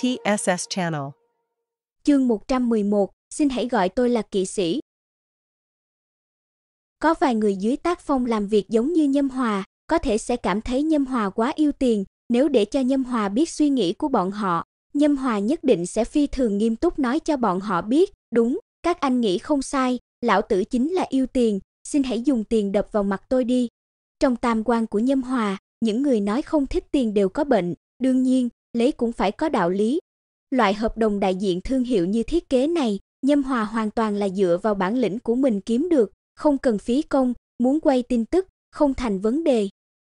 TSS Channel. Chương 111, xin hãy gọi tôi là kỵ sĩ. Có vài người dưới tác phong làm việc giống như Nhâm Hòa, có thể sẽ cảm thấy Nhâm Hòa quá yêu tiền, nếu để cho Nhâm Hòa biết suy nghĩ của bọn họ, Nhâm Hòa nhất định sẽ phi thường nghiêm túc nói cho bọn họ biết, đúng, các anh nghĩ không sai, lão tử chính là yêu tiền, xin hãy dùng tiền đập vào mặt tôi đi. Trong tam quan của Nhâm Hòa, những người nói không thích tiền đều có bệnh, đương nhiên, lấy cũng phải có đạo lý. Loại hợp đồng đại diện thương hiệu như thiết kế này, Nhâm Hòa hoàn toàn là dựa vào bản lĩnh của mình kiếm được, không cần phí công, muốn quay tin tức, không thành vấn đề.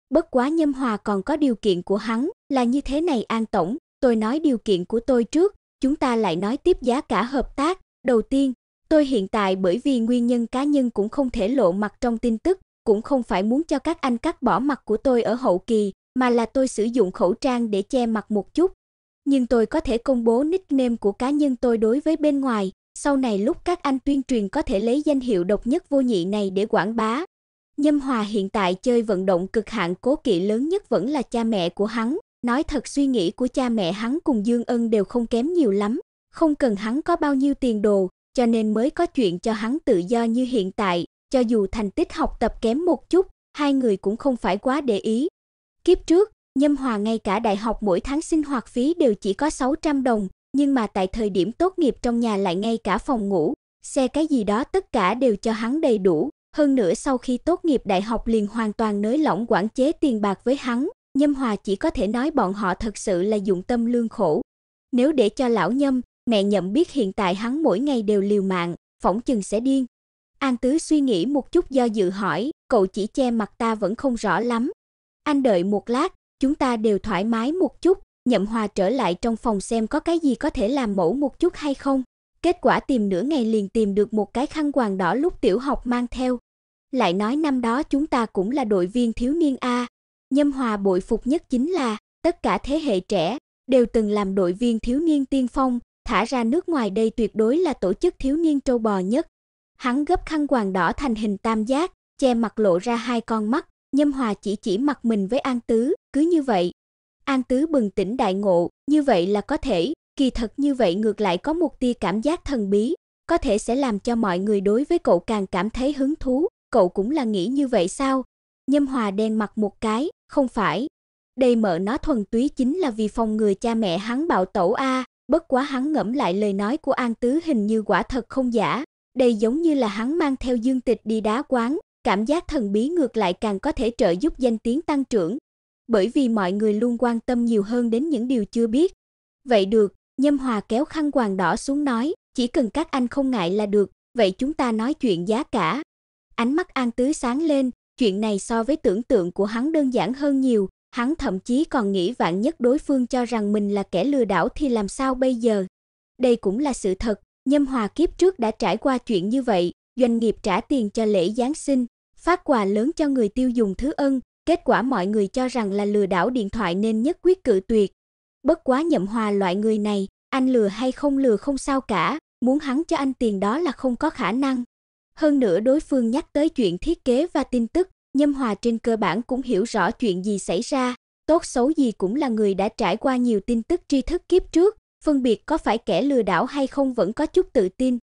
Bất quá Nhâm Hòa còn có điều kiện của hắn, là như thế này An tổng, tôi nói điều kiện của tôi trước, chúng ta lại nói tiếp giá cả hợp tác. Đầu tiên, tôi hiện tại bởi vì nguyên nhân cá nhân cũng không thể lộ mặt trong tin tức, cũng không phải muốn cho các anh cắt bỏ mặt của tôi ở hậu kỳ, mà là tôi sử dụng khẩu trang để che mặt một chút. Nhưng tôi có thể công bố nickname của cá nhân tôi đối với bên ngoài, sau này lúc các anh tuyên truyền có thể lấy danh hiệu độc nhất vô nhị này để quảng bá. Nhâm Hòa hiện tại chơi vận động cực hạn cố kỵ lớn nhất vẫn là cha mẹ của hắn, nói thật suy nghĩ của cha mẹ hắn cùng Dương Ân đều không kém nhiều lắm, không cần hắn có bao nhiêu tiền đồ, cho nên mới có chuyện cho hắn tự do như hiện tại, cho dù thành tích học tập kém một chút, hai người cũng không phải quá để ý, Kiếp trước, Nhâm Hòa ngay cả đại học mỗi tháng sinh hoạt phí đều chỉ có 600 đồng, nhưng mà tại thời điểm tốt nghiệp trong nhà lại ngay cả phòng ngủ, xe cái gì đó tất cả đều cho hắn đầy đủ, hơn nữa sau khi tốt nghiệp đại học liền hoàn toàn nới lỏng quản chế tiền bạc với hắn, Nhâm Hòa chỉ có thể nói bọn họ thật sự là dụng tâm lương khổ. Nếu để cho lão Nhâm, mẹ nhậm biết hiện tại hắn mỗi ngày đều liều mạng, phỏng chừng sẽ điên. An Tứ suy nghĩ một chút do dự hỏi, cậu chỉ che mặt ta vẫn không rõ lắm, anh đợi một lát, chúng ta đều thoải mái một chút, Nhậm Hòa trở lại trong phòng xem có cái gì có thể làm mẫu một chút hay không. Kết quả tìm nửa ngày liền tìm được một cái khăn quàng đỏ lúc tiểu học mang theo. Lại nói năm đó chúng ta cũng là đội viên thiếu niên a. Nhâm Hòa bội phục nhất chính là tất cả thế hệ trẻ đều từng làm đội viên thiếu niên tiên phong, thả ra nước ngoài đây tuyệt đối là tổ chức thiếu niên trâu bò nhất. Hắn gấp khăn quàng đỏ thành hình tam giác, che mặt lộ ra hai con mắt, Nhâm Hòa chỉ chỉ mặt mình với An Tứ, cứ như vậy. An Tứ bừng tỉnh đại ngộ, như vậy là có thể, kỳ thật như vậy ngược lại có một tia cảm giác thần bí, có thể sẽ làm cho mọi người đối với cậu càng cảm thấy hứng thú, cậu cũng là nghĩ như vậy sao? Nhâm Hòa đen mặt một cái, không phải. Đây mở nó thuần túy chính là vì phòng người cha mẹ hắn bạo tẩu a, bất quá hắn ngẫm lại lời nói của An Tứ hình như quả thật không giả, đây giống như là hắn mang theo Dương Tịch đi đá quán, Cảm giác thần bí ngược lại càng có thể trợ giúp danh tiếng tăng trưởng, bởi vì mọi người luôn quan tâm nhiều hơn đến những điều chưa biết. Vậy được, Nhâm Hòa kéo khăn quàng đỏ xuống nói, chỉ cần các anh không ngại là được, vậy chúng ta nói chuyện giá cả. Ánh mắt An Tứ sáng lên, chuyện này so với tưởng tượng của hắn đơn giản hơn nhiều, hắn thậm chí còn nghĩ vạn nhất đối phương cho rằng mình là kẻ lừa đảo thì làm sao bây giờ. Đây cũng là sự thật, Nhâm Hòa kiếp trước đã trải qua chuyện như vậy, doanh nghiệp trả tiền cho lễ Giáng sinh, phát quà lớn cho người tiêu dùng thứ ân, kết quả mọi người cho rằng là lừa đảo điện thoại nên nhất quyết cự tuyệt. Bất quá nhậm hòa loại người này, anh lừa hay không lừa không sao cả, muốn hắn cho anh tiền đó là không có khả năng. Hơn nữa đối phương nhắc tới chuyện thiết kế và tin tức, Nhâm Hòa trên cơ bản cũng hiểu rõ chuyện gì xảy ra, tốt xấu gì cũng là người đã trải qua nhiều tin tức tri thức kiếp trước, phân biệt có phải kẻ lừa đảo hay không vẫn có chút tự tin.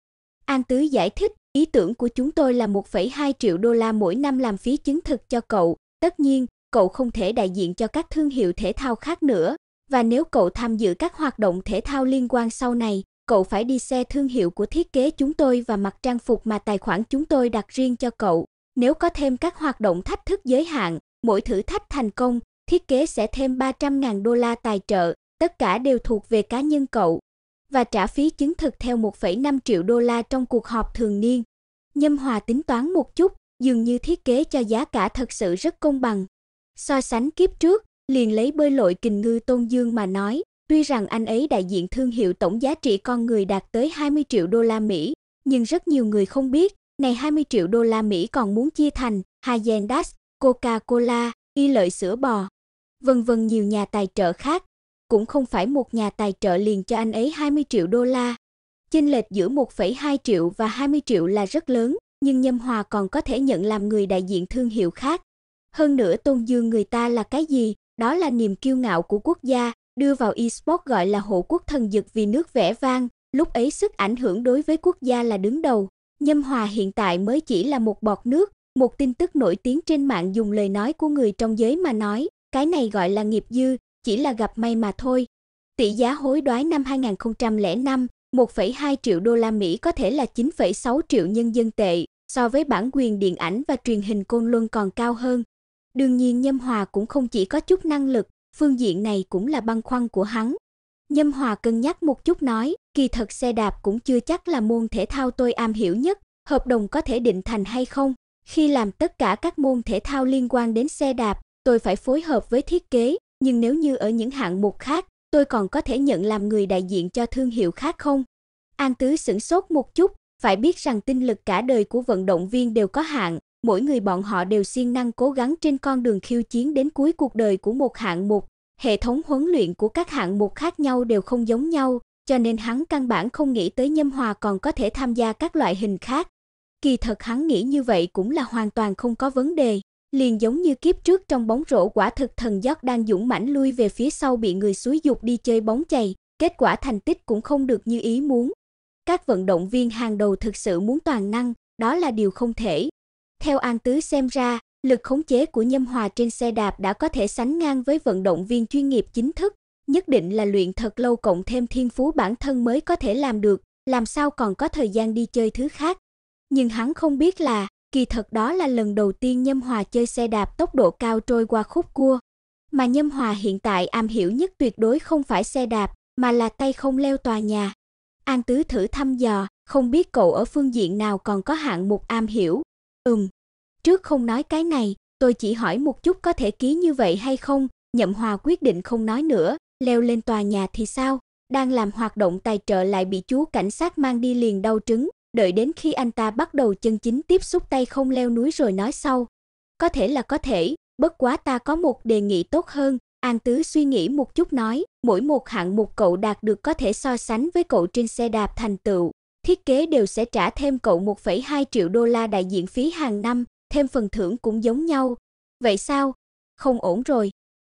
An Tứ giải thích, Ý tưởng của chúng tôi là 1,2 triệu đô la mỗi năm làm phí chứng thực cho cậu. Tất nhiên, cậu không thể đại diện cho các thương hiệu thể thao khác nữa. Và nếu cậu tham dự các hoạt động thể thao liên quan sau này, cậu phải đi xe thương hiệu của thiết kế chúng tôi và mặc trang phục mà tài khoản chúng tôi đặt riêng cho cậu. Nếu có thêm các hoạt động thách thức giới hạn, mỗi thử thách thành công, thiết kế sẽ thêm 300.000 đô la tài trợ, tất cả đều thuộc về cá nhân cậu và trả phí chứng thực theo 1,5 triệu đô la trong cuộc họp thường niên. Nhâm Hòa tính toán một chút, dường như thiết kế cho giá cả thật sự rất công bằng. So sánh kiếp trước, liền lấy bơi lội kình ngư Tôn Dương mà nói, tuy rằng anh ấy đại diện thương hiệu tổng giá trị con người đạt tới 20 triệu đô la Mỹ, nhưng rất nhiều người không biết, này 20 triệu đô la Mỹ còn muốn chia thành haagen Coca-Cola, y lợi sữa bò, vân vân nhiều nhà tài trợ khác, cũng không phải một nhà tài trợ liền cho anh ấy 20 triệu đô la. Chênh lệch giữa 1,2 triệu và 20 triệu là rất lớn, nhưng Nhâm Hòa còn có thể nhận làm người đại diện thương hiệu khác. Hơn nữa Tôn Dương người ta là cái gì, đó là niềm kiêu ngạo của quốc gia, đưa vào eSports gọi là hộ quốc thần dực vì nước vẻ vang, lúc ấy sức ảnh hưởng đối với quốc gia là đứng đầu. Nhâm Hòa hiện tại mới chỉ là một bọt nước, một tin tức nổi tiếng trên mạng dùng lời nói của người trong giới mà nói, cái này gọi là nghiệp dư, chỉ là gặp may mà thôi. Tỷ giá hối đoái năm 2005, 1,2 triệu đô la Mỹ có thể là 9,6 triệu nhân dân tệ, so với bản quyền điện ảnh và truyền hình Côn Luân còn cao hơn. Đương nhiên Nhâm Hòa cũng không chỉ có chút năng lực, phương diện này cũng là băn khoăn của hắn. Nhâm Hòa cân nhắc một chút nói, kỳ thật xe đạp cũng chưa chắc là môn thể thao tôi am hiểu nhất, hợp đồng có thể định thành hay không? Khi làm tất cả các môn thể thao liên quan đến xe đạp, tôi phải phối hợp với thiết kế, nhưng nếu như ở những hạng mục khác, tôi còn có thể nhận làm người đại diện cho thương hiệu khác không? An Tứ sửng sốt một chút, phải biết rằng tinh lực cả đời của vận động viên đều có hạn, mỗi người bọn họ đều siêng năng cố gắng trên con đường khiêu chiến đến cuối cuộc đời của một hạng mục. Hệ thống huấn luyện của các hạng mục khác nhau đều không giống nhau, cho nên hắn căn bản không nghĩ tới Nhâm Hòa còn có thể tham gia các loại hình khác. Kỳ thật hắn nghĩ như vậy cũng là hoàn toàn không có vấn đề liền giống như kiếp trước trong bóng rổ quả thực thần giót đang dũng mãnh lui về phía sau bị người xúi dục đi chơi bóng chày, kết quả thành tích cũng không được như ý muốn. Các vận động viên hàng đầu thực sự muốn toàn năng, đó là điều không thể. Theo An Tứ xem ra, lực khống chế của Nhâm Hòa trên xe đạp đã có thể sánh ngang với vận động viên chuyên nghiệp chính thức, nhất định là luyện thật lâu cộng thêm thiên phú bản thân mới có thể làm được, làm sao còn có thời gian đi chơi thứ khác. Nhưng hắn không biết là, Kỳ thật đó là lần đầu tiên Nhâm Hòa chơi xe đạp tốc độ cao trôi qua khúc cua, mà Nhâm Hòa hiện tại am hiểu nhất tuyệt đối không phải xe đạp, mà là tay không leo tòa nhà. An Tứ thử thăm dò, không biết cậu ở phương diện nào còn có hạng mục am hiểu. Ừm, trước không nói cái này, tôi chỉ hỏi một chút có thể ký như vậy hay không, Nhậm Hòa quyết định không nói nữa, leo lên tòa nhà thì sao? Đang làm hoạt động tài trợ lại bị chú cảnh sát mang đi liền đau trứng, đợi đến khi anh ta bắt đầu chân chính tiếp xúc tay không leo núi rồi nói sau. Có thể là có thể, bất quá ta có một đề nghị tốt hơn, An Tứ suy nghĩ một chút nói, mỗi một hạng mục cậu đạt được có thể so sánh với cậu trên xe đạp thành tựu, thiết kế đều sẽ trả thêm cậu 1,2 triệu đô la đại diện phí hàng năm, thêm phần thưởng cũng giống nhau. Vậy sao? Không ổn rồi.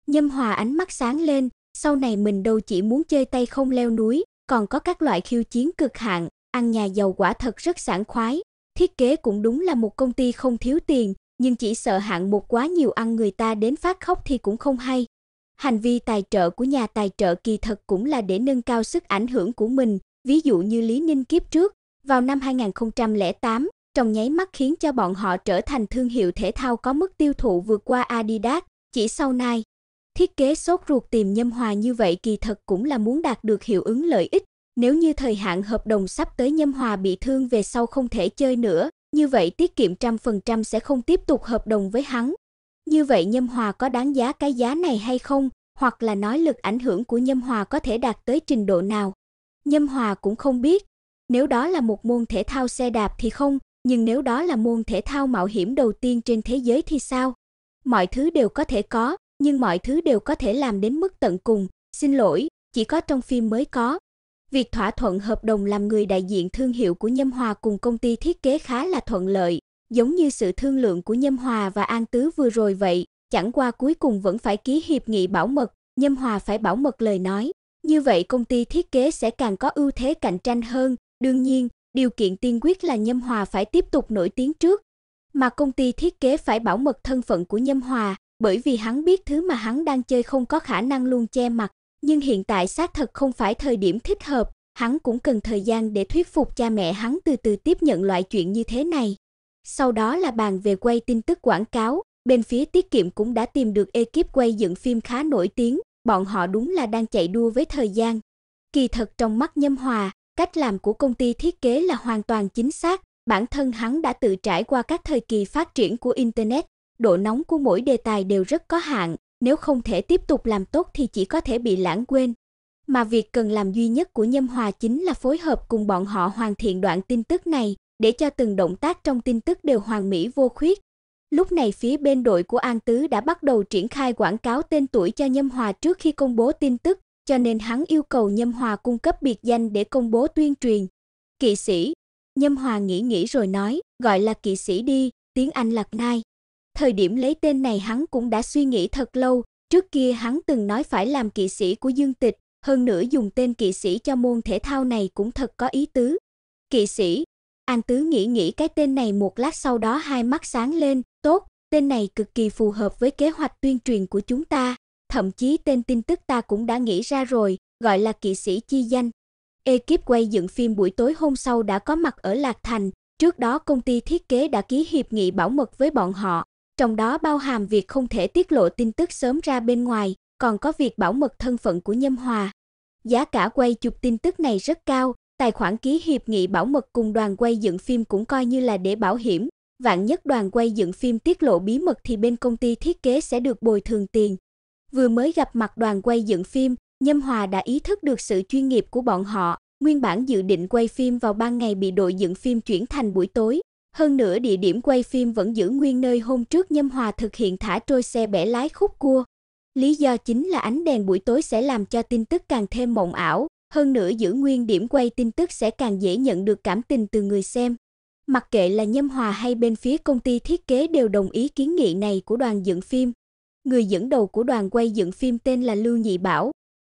Nhâm Hòa ánh mắt sáng lên, sau này mình đâu chỉ muốn chơi tay không leo núi, còn có các loại khiêu chiến cực hạn, ăn nhà giàu quả thật rất sảng khoái. Thiết kế cũng đúng là một công ty không thiếu tiền, nhưng chỉ sợ hạng một quá nhiều ăn người ta đến phát khóc thì cũng không hay. Hành vi tài trợ của nhà tài trợ kỳ thật cũng là để nâng cao sức ảnh hưởng của mình, ví dụ như Lý Ninh kiếp trước, vào năm 2008, trong nháy mắt khiến cho bọn họ trở thành thương hiệu thể thao có mức tiêu thụ vượt qua Adidas, chỉ sau nay, Thiết kế sốt ruột tìm nhâm hòa như vậy kỳ thật cũng là muốn đạt được hiệu ứng lợi ích, nếu như thời hạn hợp đồng sắp tới Nhâm Hòa bị thương về sau không thể chơi nữa, như vậy tiết kiệm trăm phần trăm sẽ không tiếp tục hợp đồng với hắn. Như vậy Nhâm Hòa có đáng giá cái giá này hay không, hoặc là nói lực ảnh hưởng của Nhâm Hòa có thể đạt tới trình độ nào. Nhâm Hòa cũng không biết, nếu đó là một môn thể thao xe đạp thì không, nhưng nếu đó là môn thể thao mạo hiểm đầu tiên trên thế giới thì sao? Mọi thứ đều có thể có, nhưng mọi thứ đều có thể làm đến mức tận cùng, xin lỗi, chỉ có trong phim mới có. Việc thỏa thuận hợp đồng làm người đại diện thương hiệu của Nhâm Hòa cùng công ty thiết kế khá là thuận lợi, giống như sự thương lượng của Nhâm Hòa và An Tứ vừa rồi vậy, chẳng qua cuối cùng vẫn phải ký hiệp nghị bảo mật, Nhâm Hòa phải bảo mật lời nói. Như vậy công ty thiết kế sẽ càng có ưu thế cạnh tranh hơn, đương nhiên, điều kiện tiên quyết là Nhâm Hòa phải tiếp tục nổi tiếng trước, mà công ty thiết kế phải bảo mật thân phận của Nhâm Hòa, bởi vì hắn biết thứ mà hắn đang chơi không có khả năng luôn che mặt nhưng hiện tại xác thật không phải thời điểm thích hợp, hắn cũng cần thời gian để thuyết phục cha mẹ hắn từ từ tiếp nhận loại chuyện như thế này. Sau đó là bàn về quay tin tức quảng cáo, bên phía tiết kiệm cũng đã tìm được ekip quay dựng phim khá nổi tiếng, bọn họ đúng là đang chạy đua với thời gian. Kỳ thật trong mắt Nhâm Hòa, cách làm của công ty thiết kế là hoàn toàn chính xác, bản thân hắn đã tự trải qua các thời kỳ phát triển của internet, độ nóng của mỗi đề tài đều rất có hạn, nếu không thể tiếp tục làm tốt thì chỉ có thể bị lãng quên. Mà việc cần làm duy nhất của Nhâm Hòa chính là phối hợp cùng bọn họ hoàn thiện đoạn tin tức này, để cho từng động tác trong tin tức đều hoàn mỹ vô khuyết. Lúc này phía bên đội của An Tứ đã bắt đầu triển khai quảng cáo tên tuổi cho Nhâm Hòa trước khi công bố tin tức, cho nên hắn yêu cầu Nhâm Hòa cung cấp biệt danh để công bố tuyên truyền. Kỵ sĩ. Nhâm Hòa nghĩ nghĩ rồi nói, gọi là kỵ sĩ đi, tiếng Anh là Knight. Thời điểm lấy tên này hắn cũng đã suy nghĩ thật lâu, trước kia hắn từng nói phải làm kỵ sĩ của Dương Tịch, hơn nữa dùng tên kỵ sĩ cho môn thể thao này cũng thật có ý tứ. Kỵ sĩ, An Tứ nghĩ nghĩ cái tên này một lát sau đó hai mắt sáng lên, tốt, tên này cực kỳ phù hợp với kế hoạch tuyên truyền của chúng ta, thậm chí tên tin tức ta cũng đã nghĩ ra rồi, gọi là kỵ sĩ chi danh. Ekip quay dựng phim buổi tối hôm sau đã có mặt ở Lạc Thành, trước đó công ty thiết kế đã ký hiệp nghị bảo mật với bọn họ, trong đó bao hàm việc không thể tiết lộ tin tức sớm ra bên ngoài, còn có việc bảo mật thân phận của Nhâm Hòa. Giá cả quay chụp tin tức này rất cao, tài khoản ký hiệp nghị bảo mật cùng đoàn quay dựng phim cũng coi như là để bảo hiểm, vạn nhất đoàn quay dựng phim tiết lộ bí mật thì bên công ty thiết kế sẽ được bồi thường tiền. Vừa mới gặp mặt đoàn quay dựng phim, Nhâm Hòa đã ý thức được sự chuyên nghiệp của bọn họ, nguyên bản dự định quay phim vào ban ngày bị đội dựng phim chuyển thành buổi tối, hơn nữa địa điểm quay phim vẫn giữ nguyên nơi hôm trước Nhâm Hòa thực hiện thả trôi xe bẻ lái khúc cua. Lý do chính là ánh đèn buổi tối sẽ làm cho tin tức càng thêm mộng ảo, hơn nữa giữ nguyên điểm quay tin tức sẽ càng dễ nhận được cảm tình từ người xem. Mặc kệ là Nhâm Hòa hay bên phía công ty thiết kế đều đồng ý kiến nghị này của đoàn dựng phim. Người dẫn đầu của đoàn quay dựng phim tên là Lưu Nhị Bảo.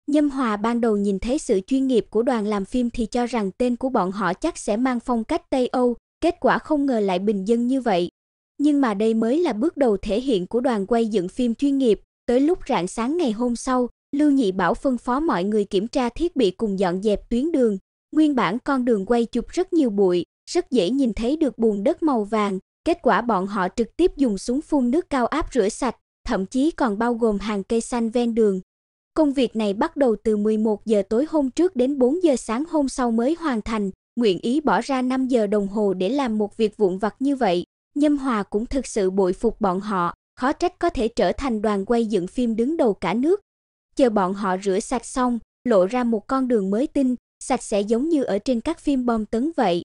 Nhâm Hòa ban đầu nhìn thấy sự chuyên nghiệp của đoàn làm phim thì cho rằng tên của bọn họ chắc sẽ mang phong cách Tây Âu, Kết quả không ngờ lại bình dân như vậy. Nhưng mà đây mới là bước đầu thể hiện của đoàn quay dựng phim chuyên nghiệp. Tới lúc rạng sáng ngày hôm sau, Lưu Nhị Bảo phân phó mọi người kiểm tra thiết bị cùng dọn dẹp tuyến đường. Nguyên bản con đường quay chụp rất nhiều bụi, rất dễ nhìn thấy được bùn đất màu vàng. Kết quả bọn họ trực tiếp dùng súng phun nước cao áp rửa sạch, thậm chí còn bao gồm hàng cây xanh ven đường. Công việc này bắt đầu từ 11 giờ tối hôm trước đến 4 giờ sáng hôm sau mới hoàn thành, nguyện ý bỏ ra 5 giờ đồng hồ để làm một việc vụn vặt như vậy. Nhâm Hòa cũng thực sự bội phục bọn họ, khó trách có thể trở thành đoàn quay dựng phim đứng đầu cả nước. Chờ bọn họ rửa sạch xong, lộ ra một con đường mới tinh, sạch sẽ giống như ở trên các phim bom tấn vậy.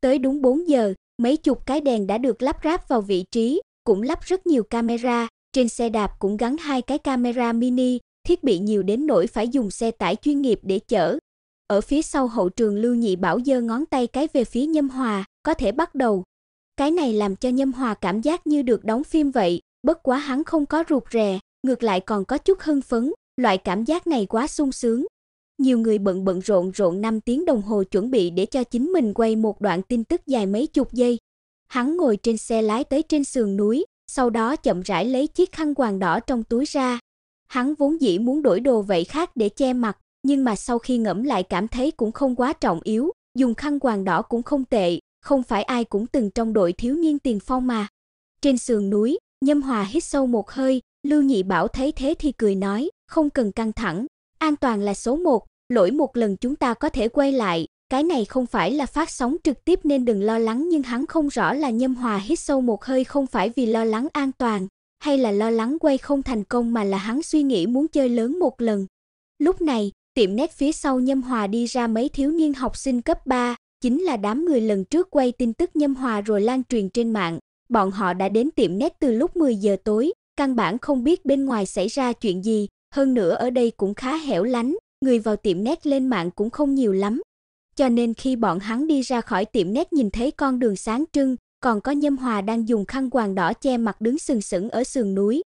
Tới đúng 4 giờ, mấy chục cái đèn đã được lắp ráp vào vị trí, cũng lắp rất nhiều camera, trên xe đạp cũng gắn hai cái camera mini, thiết bị nhiều đến nỗi phải dùng xe tải chuyên nghiệp để chở. Ở phía sau hậu trường Lưu Nhị Bảo giơ ngón tay cái về phía Nhâm Hòa, có thể bắt đầu. Cái này làm cho Nhâm Hòa cảm giác như được đóng phim vậy, bất quá hắn không có ruột rè, ngược lại còn có chút hưng phấn, loại cảm giác này quá sung sướng. Nhiều người bận bận rộn rộn 5 tiếng đồng hồ chuẩn bị để cho chính mình quay một đoạn tin tức dài mấy chục giây. Hắn ngồi trên xe lái tới trên sườn núi, sau đó chậm rãi lấy chiếc khăn quàng đỏ trong túi ra. Hắn vốn dĩ muốn đổi đồ vậy khác để che mặt, nhưng mà sau khi ngẫm lại cảm thấy cũng không quá trọng yếu, dùng khăn quàng đỏ cũng không tệ, không phải ai cũng từng trong đội thiếu niên tiền phong mà. Trên sườn núi, Nhâm Hòa hít sâu một hơi, Lưu Nhị Bảo thấy thế thì cười nói, không cần căng thẳng, an toàn là số một, lỗi một lần chúng ta có thể quay lại, cái này không phải là phát sóng trực tiếp nên đừng lo lắng nhưng hắn không rõ là Nhâm Hòa hít sâu một hơi không phải vì lo lắng an toàn, hay là lo lắng quay không thành công mà là hắn suy nghĩ muốn chơi lớn một lần. Lúc này, tiệm nét phía sau Nhâm Hòa đi ra mấy thiếu niên học sinh cấp 3, chính là đám người lần trước quay tin tức Nhâm Hòa rồi lan truyền trên mạng. Bọn họ đã đến tiệm nét từ lúc 10 giờ tối, căn bản không biết bên ngoài xảy ra chuyện gì, hơn nữa ở đây cũng khá hẻo lánh, người vào tiệm nét lên mạng cũng không nhiều lắm. Cho nên khi bọn hắn đi ra khỏi tiệm nét nhìn thấy con đường sáng trưng, còn có Nhâm Hòa đang dùng khăn quàng đỏ che mặt đứng sừng sững ở sườn núi.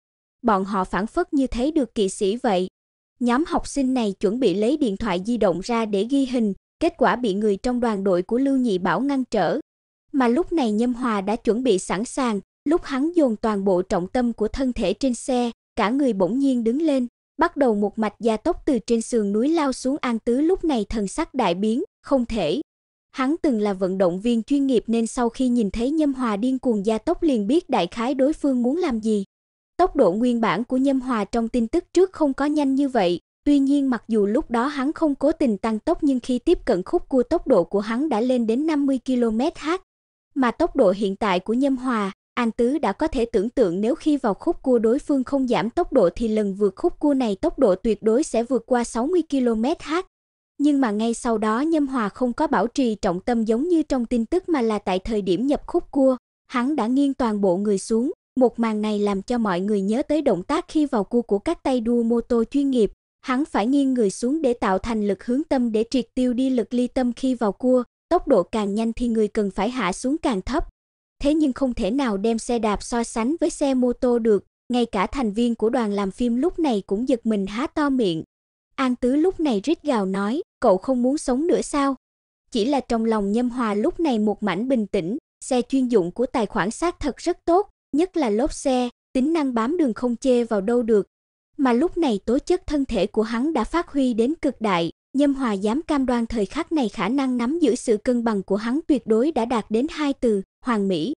Bọn họ phản phất như thấy được kỵ sĩ vậy, nhóm học sinh này chuẩn bị lấy điện thoại di động ra để ghi hình, kết quả bị người trong đoàn đội của Lưu Nhị Bảo ngăn trở. Mà lúc này Nhâm Hòa đã chuẩn bị sẵn sàng, lúc hắn dồn toàn bộ trọng tâm của thân thể trên xe, cả người bỗng nhiên đứng lên, bắt đầu một mạch gia tốc từ trên sườn núi lao xuống An Tứ lúc này thần sắc đại biến, không thể. Hắn từng là vận động viên chuyên nghiệp nên sau khi nhìn thấy Nhâm Hòa điên cuồng gia tốc liền biết đại khái đối phương muốn làm gì, Tốc độ nguyên bản của Nhâm Hòa trong tin tức trước không có nhanh như vậy, tuy nhiên mặc dù lúc đó hắn không cố tình tăng tốc nhưng khi tiếp cận khúc cua tốc độ của hắn đã lên đến 50 km/h. Mà tốc độ hiện tại của Nhâm Hòa, An Tứ đã có thể tưởng tượng nếu khi vào khúc cua đối phương không giảm tốc độ thì lần vượt khúc cua này tốc độ tuyệt đối sẽ vượt qua 60 km/h. Nhưng mà ngay sau đó Nhâm Hòa không có bảo trì trọng tâm giống như trong tin tức mà là tại thời điểm nhập khúc cua, hắn đã nghiêng toàn bộ người xuống, một màn này làm cho mọi người nhớ tới động tác khi vào cua của các tay đua mô tô chuyên nghiệp, hắn phải nghiêng người xuống để tạo thành lực hướng tâm để triệt tiêu đi lực ly tâm khi vào cua, tốc độ càng nhanh thì người cần phải hạ xuống càng thấp. Thế nhưng không thể nào đem xe đạp so sánh với xe mô tô được, ngay cả thành viên của đoàn làm phim lúc này cũng giật mình há to miệng. An Tứ lúc này rít gào nói, cậu không muốn sống nữa sao? Chỉ là trong lòng Nhâm Hòa lúc này một mảnh bình tĩnh, xe chuyên dụng của tài khoản xác thật rất tốt, nhất là lốp xe, tính năng bám đường không chê vào đâu được. Mà lúc này tố chất thân thể của hắn đã phát huy đến cực đại, Nhâm Hòa dám cam đoan thời khắc này khả năng nắm giữ sự cân bằng của hắn tuyệt đối đã đạt đến hai từ, hoàn mỹ.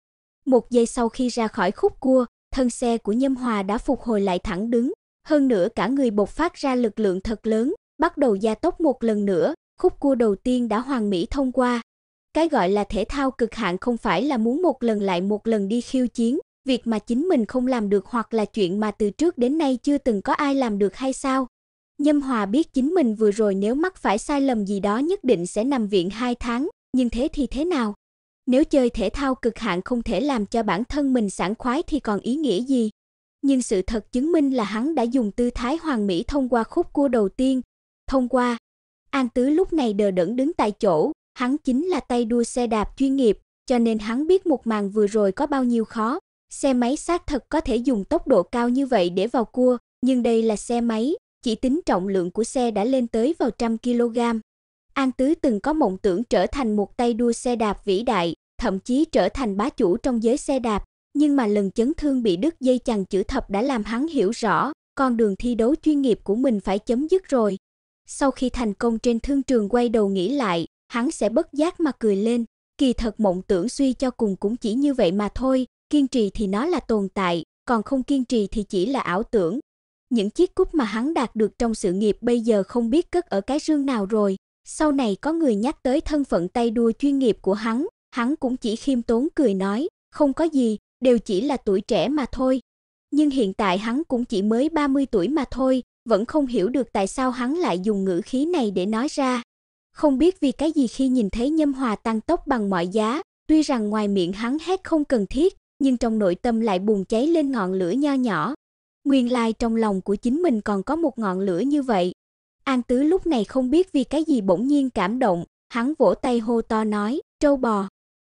Một giây sau khi ra khỏi khúc cua, thân xe của Nhâm Hòa đã phục hồi lại thẳng đứng, hơn nữa cả người bộc phát ra lực lượng thật lớn, bắt đầu gia tốc một lần nữa, khúc cua đầu tiên đã hoàn mỹ thông qua. Cái gọi là thể thao cực hạn không phải là muốn một lần lại một lần đi khiêu chiến, việc mà chính mình không làm được hoặc là chuyện mà từ trước đến nay chưa từng có ai làm được hay sao? Nhâm Hòa biết chính mình vừa rồi nếu mắc phải sai lầm gì đó nhất định sẽ nằm viện 2 tháng, nhưng thế thì thế nào? Nếu chơi thể thao cực hạn không thể làm cho bản thân mình sảng khoái thì còn ý nghĩa gì? Nhưng sự thật chứng minh là hắn đã dùng tư thái hoàn mỹ thông qua khúc cua đầu tiên, thông qua. An Tứ lúc này đờ đẫn đứng tại chỗ, hắn chính là tay đua xe đạp chuyên nghiệp, cho nên hắn biết một màn vừa rồi có bao nhiêu khó, Xe máy xác thật có thể dùng tốc độ cao như vậy để vào cua, nhưng đây là xe máy, chỉ tính trọng lượng của xe đã lên tới vào trăm kg. An Tứ từng có mộng tưởng trở thành một tay đua xe đạp vĩ đại, thậm chí trở thành bá chủ trong giới xe đạp, nhưng mà lần chấn thương bị đứt dây chằng chữ thập đã làm hắn hiểu rõ, con đường thi đấu chuyên nghiệp của mình phải chấm dứt rồi. Sau khi thành công trên thương trường quay đầu nghĩ lại, hắn sẽ bất giác mà cười lên, kỳ thật mộng tưởng suy cho cùng cũng chỉ như vậy mà thôi, kiên trì thì nó là tồn tại, còn không kiên trì thì chỉ là ảo tưởng. Những chiếc cúp mà hắn đạt được trong sự nghiệp bây giờ không biết cất ở cái rương nào rồi. Sau này có người nhắc tới thân phận tay đua chuyên nghiệp của hắn, hắn cũng chỉ khiêm tốn cười nói, không có gì, đều chỉ là tuổi trẻ mà thôi. Nhưng hiện tại hắn cũng chỉ mới 30 tuổi mà thôi, vẫn không hiểu được tại sao hắn lại dùng ngữ khí này để nói ra. Không biết vì cái gì khi nhìn thấy Nhâm Hòa tăng tốc bằng mọi giá, tuy rằng ngoài miệng hắn hét không cần thiết, nhưng trong nội tâm lại bùng cháy lên ngọn lửa nho nhỏ. Nguyên lai trong lòng của chính mình còn có một ngọn lửa như vậy. An Tứ lúc này không biết vì cái gì bỗng nhiên cảm động, hắn vỗ tay hô to nói, "Trâu bò!"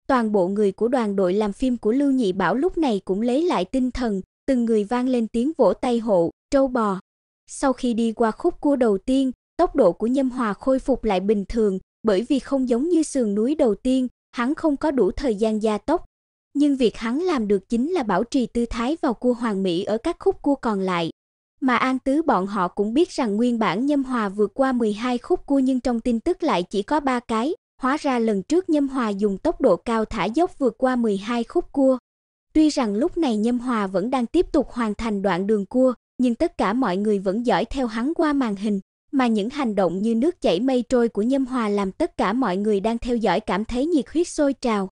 Toàn bộ người của đoàn đội làm phim của Lưu Nhị Bảo lúc này cũng lấy lại tinh thần, từng người vang lên tiếng vỗ tay hộ, "Trâu bò!" Sau khi đi qua khúc cua đầu tiên, tốc độ của Nhâm Hòa khôi phục lại bình thường, bởi vì không giống như sườn núi đầu tiên, hắn không có đủ thời gian gia tốc, nhưng việc hắn làm được chính là bảo trì tư thái vào cua hoàng mỹ ở các khúc cua còn lại. Mà An Tứ bọn họ cũng biết rằng nguyên bản Nhâm Hòa vượt qua 12 khúc cua nhưng trong tin tức lại chỉ có 3 cái, hóa ra lần trước Nhâm Hòa dùng tốc độ cao thả dốc vượt qua 12 khúc cua. Tuy rằng lúc này Nhâm Hòa vẫn đang tiếp tục hoàn thành đoạn đường cua, nhưng tất cả mọi người vẫn dõi theo hắn qua màn hình, mà những hành động như nước chảy mây trôi của Nhâm Hòa làm tất cả mọi người đang theo dõi cảm thấy nhiệt huyết sôi trào,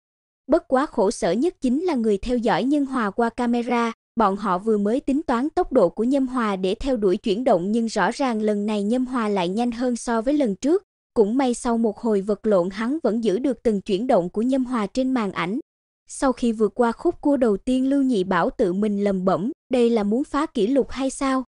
Bất quá khổ sở nhất chính là người theo dõi Nhân Hòa qua camera, bọn họ vừa mới tính toán tốc độ của Nhâm Hòa để theo đuổi chuyển động nhưng rõ ràng lần này Nhâm Hòa lại nhanh hơn so với lần trước. Cũng may sau một hồi vật lộn hắn vẫn giữ được từng chuyển động của Nhâm Hòa trên màn ảnh. Sau khi vượt qua khúc cua đầu tiên Lưu Nhị Bảo tự mình lầm bẩm, đây là muốn phá kỷ lục hay sao?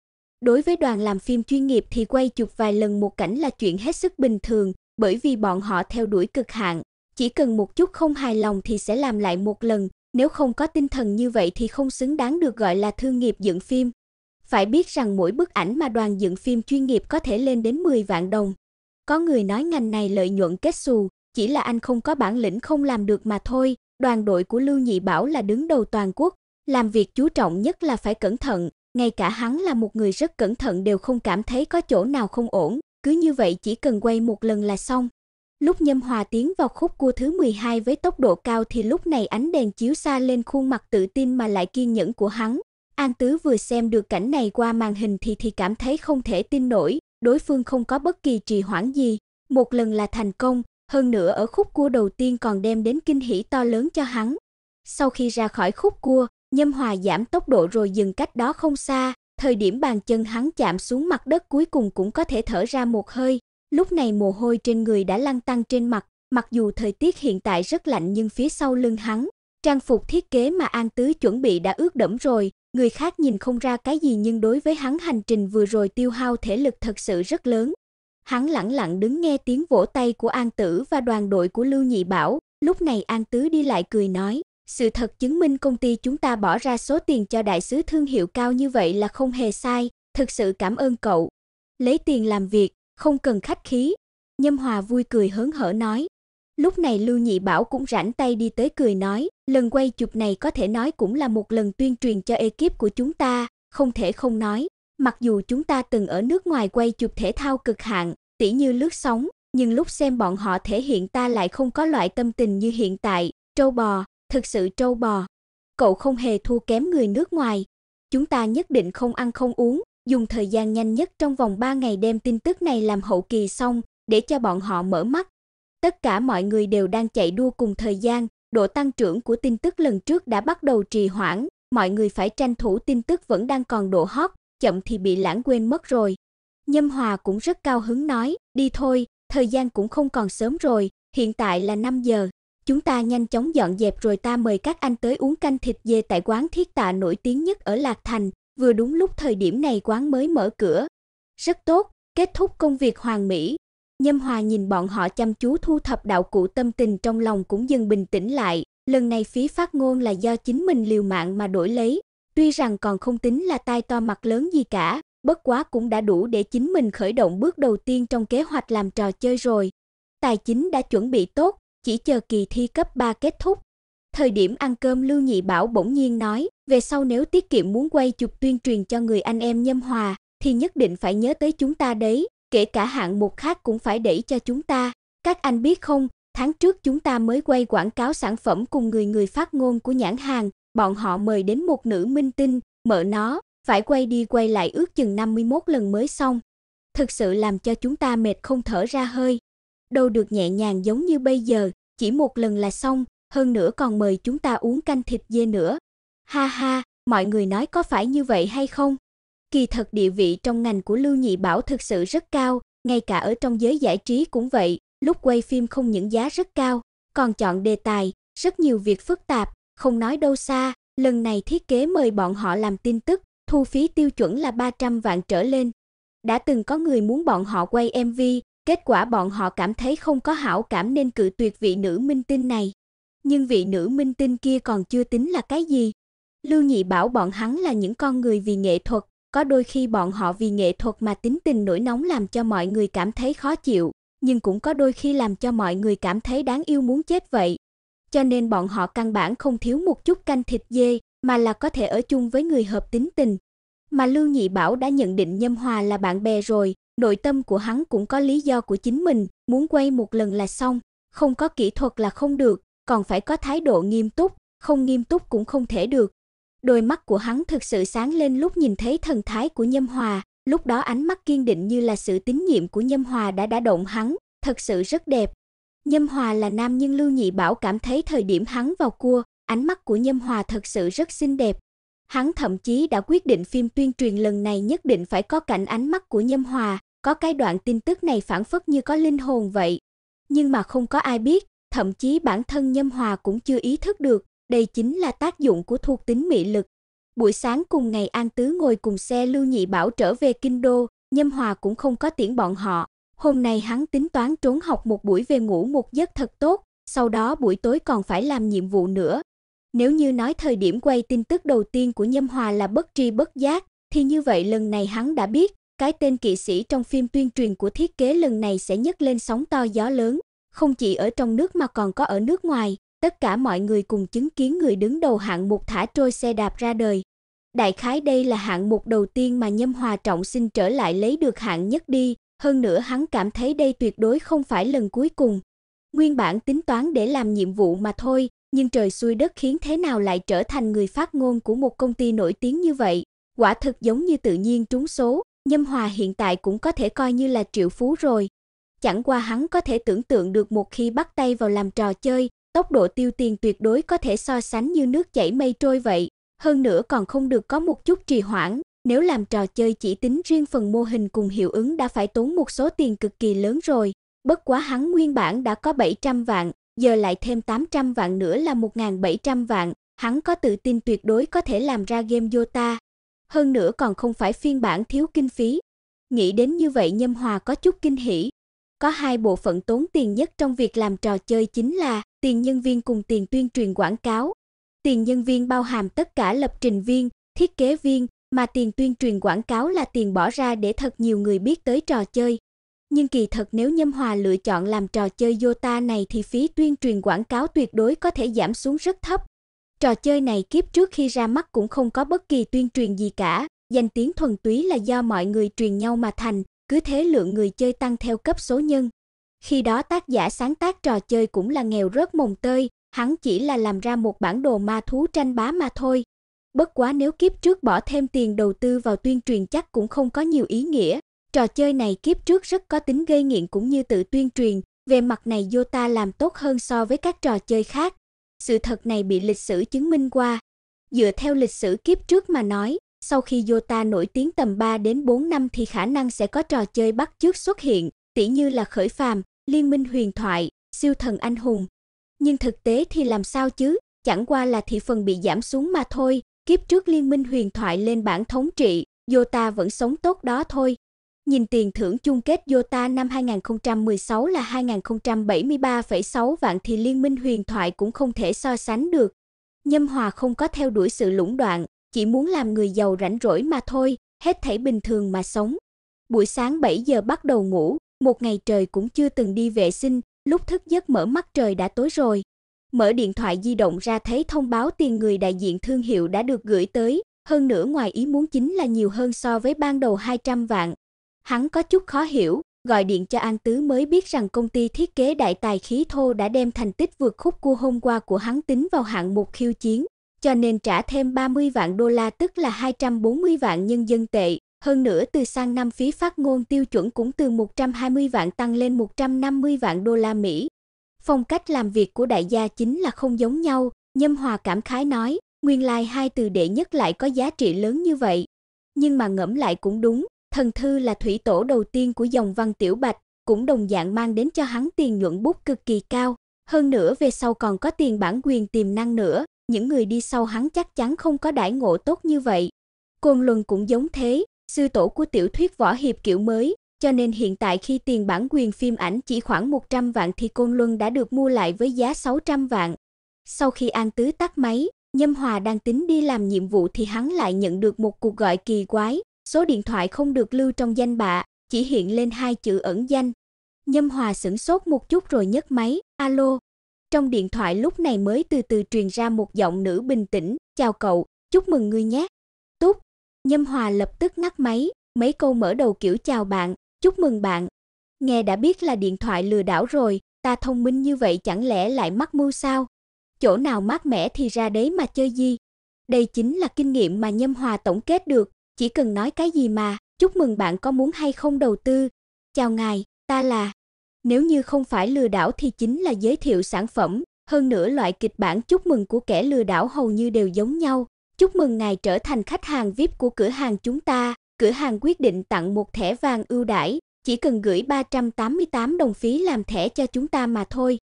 Đối với đoàn làm phim chuyên nghiệp thì quay chụp vài lần một cảnh là chuyện hết sức bình thường, bởi vì bọn họ theo đuổi cực hạn, chỉ cần một chút không hài lòng thì sẽ làm lại một lần, nếu không có tinh thần như vậy thì không xứng đáng được gọi là thương nghiệp dựng phim. Phải biết rằng mỗi bức ảnh mà đoàn dựng phim chuyên nghiệp có thể lên đến 10 vạn đồng. Có người nói ngành này lợi nhuận kết xù, chỉ là anh không có bản lĩnh không làm được mà thôi, đoàn đội của Lưu Nhị Bảo là đứng đầu toàn quốc, làm việc chú trọng nhất là phải cẩn thận, ngay cả hắn là một người rất cẩn thận đều không cảm thấy có chỗ nào không ổn, cứ như vậy chỉ cần quay một lần là xong. Lúc Nhâm Hòa tiến vào khúc cua thứ 12 với tốc độ cao thì lúc này ánh đèn chiếu xa lên khuôn mặt tự tin mà lại kiên nhẫn của hắn. An Tứ vừa xem được cảnh này qua màn hình thì thì cảm thấy không thể tin nổi, đối phương không có bất kỳ trì hoãn gì, một lần là thành công, hơn nữa ở khúc cua đầu tiên còn đem đến kinh hỉ to lớn cho hắn. Sau khi ra khỏi khúc cua, Nhâm Hòa giảm tốc độ rồi dừng cách đó không xa, thời điểm bàn chân hắn chạm xuống mặt đất cuối cùng cũng có thể thở ra một hơi, Lúc này mồ hôi trên người đã lăn tăng trên mặt, mặc dù thời tiết hiện tại rất lạnh nhưng phía sau lưng hắn, trang phục thiết kế mà An Tứ chuẩn bị đã ướt đẫm rồi, người khác nhìn không ra cái gì nhưng đối với hắn hành trình vừa rồi tiêu hao thể lực thật sự rất lớn. Hắn lặng lặng đứng nghe tiếng vỗ tay của An Tử và đoàn đội của Lưu Nhị Bảo, lúc này An Tứ đi lại cười nói, sự thật chứng minh công ty chúng ta bỏ ra số tiền cho đại sứ thương hiệu cao như vậy là không hề sai, thực sự cảm ơn cậu. Lấy tiền làm việc, không cần khách khí. Nhâm Hòa vui cười hớn hở nói. Lúc này Lưu Nhị Bảo cũng rảnh tay đi tới cười nói, lần quay chụp này có thể nói cũng là một lần tuyên truyền cho ekip của chúng ta, không thể không nói, mặc dù chúng ta từng ở nước ngoài quay chụp thể thao cực hạn, tỉ như lướt sóng, nhưng lúc xem bọn họ thể hiện ta lại không có loại tâm tình như hiện tại, trâu bò, thực sự trâu bò. Cậu không hề thua kém người nước ngoài. Chúng ta nhất định không ăn không uống, dùng thời gian nhanh nhất trong vòng 3 ngày đem tin tức này làm hậu kỳ xong để cho bọn họ mở mắt. Tất cả mọi người đều đang chạy đua cùng thời gian, độ tăng trưởng của tin tức lần trước đã bắt đầu trì hoãn, mọi người phải tranh thủ tin tức vẫn đang còn độ hot, chậm thì bị lãng quên mất rồi. Nhâm Hòa cũng rất cao hứng nói, đi thôi, thời gian cũng không còn sớm rồi, hiện tại là 5 giờ. Chúng ta nhanh chóng dọn dẹp rồi ta mời các anh tới uống canh thịt dê tại quán thiết tạ nổi tiếng nhất ở Lạc Thành, Vừa đúng lúc thời điểm này quán mới mở cửa. Rất tốt, kết thúc công việc hoàn mỹ. Nhâm Hòa nhìn bọn họ chăm chú thu thập đạo cụ tâm tình trong lòng cũng dần bình tĩnh lại, lần này phí phát ngôn là do chính mình liều mạng mà đổi lấy, tuy rằng còn không tính là tai to mặt lớn gì cả, bất quá cũng đã đủ để chính mình khởi động bước đầu tiên trong kế hoạch làm trò chơi rồi. Tài chính đã chuẩn bị tốt, chỉ chờ kỳ thi cấp 3 kết thúc, Thời điểm ăn cơm Lưu Nhị Bảo bỗng nhiên nói, về sau nếu tiết kiệm muốn quay chụp tuyên truyền cho người anh em Nhâm Hòa, thì nhất định phải nhớ tới chúng ta đấy, kể cả hạng mục khác cũng phải đẩy cho chúng ta. Các anh biết không, tháng trước chúng ta mới quay quảng cáo sản phẩm cùng người người phát ngôn của nhãn hàng, bọn họ mời đến một nữ minh tinh, mở nó, phải quay đi quay lại ước chừng 51 lần mới xong. Thực sự làm cho chúng ta mệt không thở ra hơi. Đâu được nhẹ nhàng giống như bây giờ, chỉ một lần là xong, hơn nữa còn mời chúng ta uống canh thịt dê nữa. Ha ha, mọi người nói có phải như vậy hay không? Kỳ thật địa vị trong ngành của Lưu Nhị Bảo thực sự rất cao, ngay cả ở trong giới giải trí cũng vậy, lúc quay phim không những giá rất cao, còn chọn đề tài, rất nhiều việc phức tạp, không nói đâu xa, lần này thiết kế mời bọn họ làm tin tức, thu phí tiêu chuẩn là 300 vạn trở lên. Đã từng có người muốn bọn họ quay MV, kết quả bọn họ cảm thấy không có hảo cảm nên cự tuyệt vị nữ minh tinh này nhưng vị nữ minh tinh kia còn chưa tính là cái gì. Lưu Nhị bảo bọn hắn là những con người vì nghệ thuật, có đôi khi bọn họ vì nghệ thuật mà tính tình nổi nóng làm cho mọi người cảm thấy khó chịu, nhưng cũng có đôi khi làm cho mọi người cảm thấy đáng yêu muốn chết vậy. Cho nên bọn họ căn bản không thiếu một chút canh thịt dê, mà là có thể ở chung với người hợp tính tình. Mà Lưu Nhị Bảo đã nhận định Nhâm Hòa là bạn bè rồi, nội tâm của hắn cũng có lý do của chính mình, muốn quay một lần là xong, không có kỹ thuật là không được, còn phải có thái độ nghiêm túc, không nghiêm túc cũng không thể được. Đôi mắt của hắn thực sự sáng lên lúc nhìn thấy thần thái của Nhâm Hòa, lúc đó ánh mắt kiên định như là sự tín nhiệm của Nhâm Hòa đã đã động hắn, thật sự rất đẹp. Nhâm Hòa là nam nhân Lưu Nhị Bảo cảm thấy thời điểm hắn vào cua, ánh mắt của Nhâm Hòa thật sự rất xinh đẹp. Hắn thậm chí đã quyết định phim tuyên truyền lần này nhất định phải có cảnh ánh mắt của Nhâm Hòa, có cái đoạn tin tức này phản phất như có linh hồn vậy. Nhưng mà không có ai biết, thậm chí bản thân Nhâm Hòa cũng chưa ý thức được, đây chính là tác dụng của thuộc tính mị lực. Buổi sáng cùng ngày An Tứ ngồi cùng xe Lưu Nhị Bảo trở về kinh đô, Nhâm Hòa cũng không có tiễn bọn họ. Hôm nay hắn tính toán trốn học một buổi về ngủ một giấc thật tốt, sau đó buổi tối còn phải làm nhiệm vụ nữa. Nếu như nói thời điểm quay tin tức đầu tiên của Nhâm Hòa là bất tri bất giác, thì như vậy lần này hắn đã biết, cái tên kỵ sĩ trong phim tuyên truyền của thiết kế lần này sẽ nhấc lên sóng to gió lớn, không chỉ ở trong nước mà còn có ở nước ngoài, tất cả mọi người cùng chứng kiến người đứng đầu hạng mục thả trôi xe đạp ra đời. Đại khái đây là hạng mục đầu tiên mà Nhâm Hòa Trọng xin trở lại lấy được hạng nhất đi, hơn nữa hắn cảm thấy đây tuyệt đối không phải lần cuối cùng. Nguyên bản tính toán để làm nhiệm vụ mà thôi, nhưng trời xui đất khiến thế nào lại trở thành người phát ngôn của một công ty nổi tiếng như vậy, quả thực giống như tự nhiên trúng số, Nhâm Hòa hiện tại cũng có thể coi như là triệu phú rồi, chẳng qua hắn có thể tưởng tượng được một khi bắt tay vào làm trò chơi, tốc độ tiêu tiền tuyệt đối có thể so sánh như nước chảy mây trôi vậy, hơn nữa còn không được có một chút trì hoãn, nếu làm trò chơi chỉ tính riêng phần mô hình cùng hiệu ứng đã phải tốn một số tiền cực kỳ lớn rồi, bất quá hắn nguyên bản đã có 700 vạn, giờ lại thêm 800 vạn nữa là 1700 vạn, hắn có tự tin tuyệt đối có thể làm ra game Dota. Hơn nữa còn không phải phiên bản thiếu kinh phí. Nghĩ đến như vậy Nhâm Hòa có chút kinh hỉ, có hai bộ phận tốn tiền nhất trong việc làm trò chơi chính là tiền nhân viên cùng tiền tuyên truyền quảng cáo. Tiền nhân viên bao hàm tất cả lập trình viên, thiết kế viên, mà tiền tuyên truyền quảng cáo là tiền bỏ ra để thật nhiều người biết tới trò chơi. Nhưng kỳ thật nếu Nhâm Hòa lựa chọn làm trò chơi yota này thì phí tuyên truyền quảng cáo tuyệt đối có thể giảm xuống rất thấp. Trò chơi này kiếp trước khi ra mắt cũng không có bất kỳ tuyên truyền gì cả, danh tiếng thuần túy là do mọi người truyền nhau mà thành, cứ thế lượng người chơi tăng theo cấp số nhân. Khi đó tác giả sáng tác trò chơi cũng là nghèo rớt mồng tơi, hắn chỉ là làm ra một bản đồ ma thú tranh bá mà thôi. Bất quá nếu kiếp trước bỏ thêm tiền đầu tư vào tuyên truyền chắc cũng không có nhiều ý nghĩa. Trò chơi này kiếp trước rất có tính gây nghiện cũng như tự tuyên truyền, về mặt này Dota làm tốt hơn so với các trò chơi khác. Sự thật này bị lịch sử chứng minh qua. Dựa theo lịch sử kiếp trước mà nói, sau khi Dota nổi tiếng tầm 3 đến 4 năm thì khả năng sẽ có trò chơi bắt chước xuất hiện, tỉ như là khởi phàm, liên minh huyền thoại, siêu thần anh hùng. Nhưng thực tế thì làm sao chứ, chẳng qua là thị phần bị giảm xuống mà thôi, kiếp trước liên minh huyền thoại lên bảng thống trị, Dota vẫn sống tốt đó thôi. Nhìn tiền thưởng chung kết Dota năm 2016 là 2073,6 vạn thì Liên minh huyền thoại cũng không thể so sánh được. Nhâm Hòa không có theo đuổi sự lũng đoạn, chỉ muốn làm người giàu rảnh rỗi mà thôi, hết thảy bình thường mà sống. Buổi sáng 7 giờ bắt đầu ngủ, một ngày trời cũng chưa từng đi vệ sinh, lúc thức giấc mở mắt trời đã tối rồi. Mở điện thoại di động ra thấy thông báo tiền người đại diện thương hiệu đã được gửi tới, hơn nữa ngoài ý muốn chính là nhiều hơn so với ban đầu 200 vạn. Hắn có chút khó hiểu, gọi điện cho An Tứ mới biết rằng công ty thiết kế đại tài khí thô đã đem thành tích vượt khúc cua hôm qua của hắn tính vào hạng mục khiêu chiến, cho nên trả thêm 30 vạn đô la tức là 240 vạn nhân dân tệ. Hơn nữa từ sang năm phí phát ngôn tiêu chuẩn cũng từ 120 vạn tăng lên 150 vạn đô la Mỹ. Phong cách làm việc của đại gia chính là không giống nhau, Nhâm Hòa cảm khái nói, nguyên lai hai từ đệ nhất lại có giá trị lớn như vậy. Nhưng mà ngẫm lại cũng đúng, thần thư là thủy tổ đầu tiên của dòng văn tiểu bạch, cũng đồng dạng mang đến cho hắn tiền nhuận bút cực kỳ cao, hơn nữa về sau còn có tiền bản quyền tiềm năng nữa, những người đi sau hắn chắc chắn không có đãi ngộ tốt như vậy. Côn Luân cũng giống thế, sư tổ của tiểu thuyết võ hiệp kiểu mới, cho nên hiện tại khi tiền bản quyền phim ảnh chỉ khoảng 100 vạn thì Côn Luân đã được mua lại với giá 600 vạn. Sau khi An Tứ tắt máy, Nhâm Hòa đang tính đi làm nhiệm vụ thì hắn lại nhận được một cuộc gọi kỳ quái, số điện thoại không được lưu trong danh bạ, chỉ hiện lên hai chữ ẩn danh. Nhâm Hòa sửng sốt một chút rồi nhấc máy, "Alo, trong điện thoại lúc này mới từ từ truyền ra một giọng nữ bình tĩnh, "Chào cậu, chúc mừng ngươi nhé." Túc. Nhâm Hòa lập tức ngắt máy, mấy câu mở đầu kiểu "Chào bạn, chúc mừng bạn." Nghe đã biết là điện thoại lừa đảo rồi, ta thông minh như vậy chẳng lẽ lại mắc mưu sao? Chỗ nào mát mẻ thì ra đấy mà chơi gì? Đây chính là kinh nghiệm mà Nhâm Hòa tổng kết được, chỉ cần nói cái gì mà, chúc mừng bạn có muốn hay không đầu tư. Chào ngài, ta là nếu như không phải lừa đảo thì chính là giới thiệu sản phẩm, hơn nữa loại kịch bản chúc mừng của kẻ lừa đảo hầu như đều giống nhau. Chúc mừng ngài trở thành khách hàng VIP của cửa hàng chúng ta. Cửa hàng quyết định tặng một thẻ vàng ưu đãi, chỉ cần gửi 388 đồng phí làm thẻ cho chúng ta mà thôi.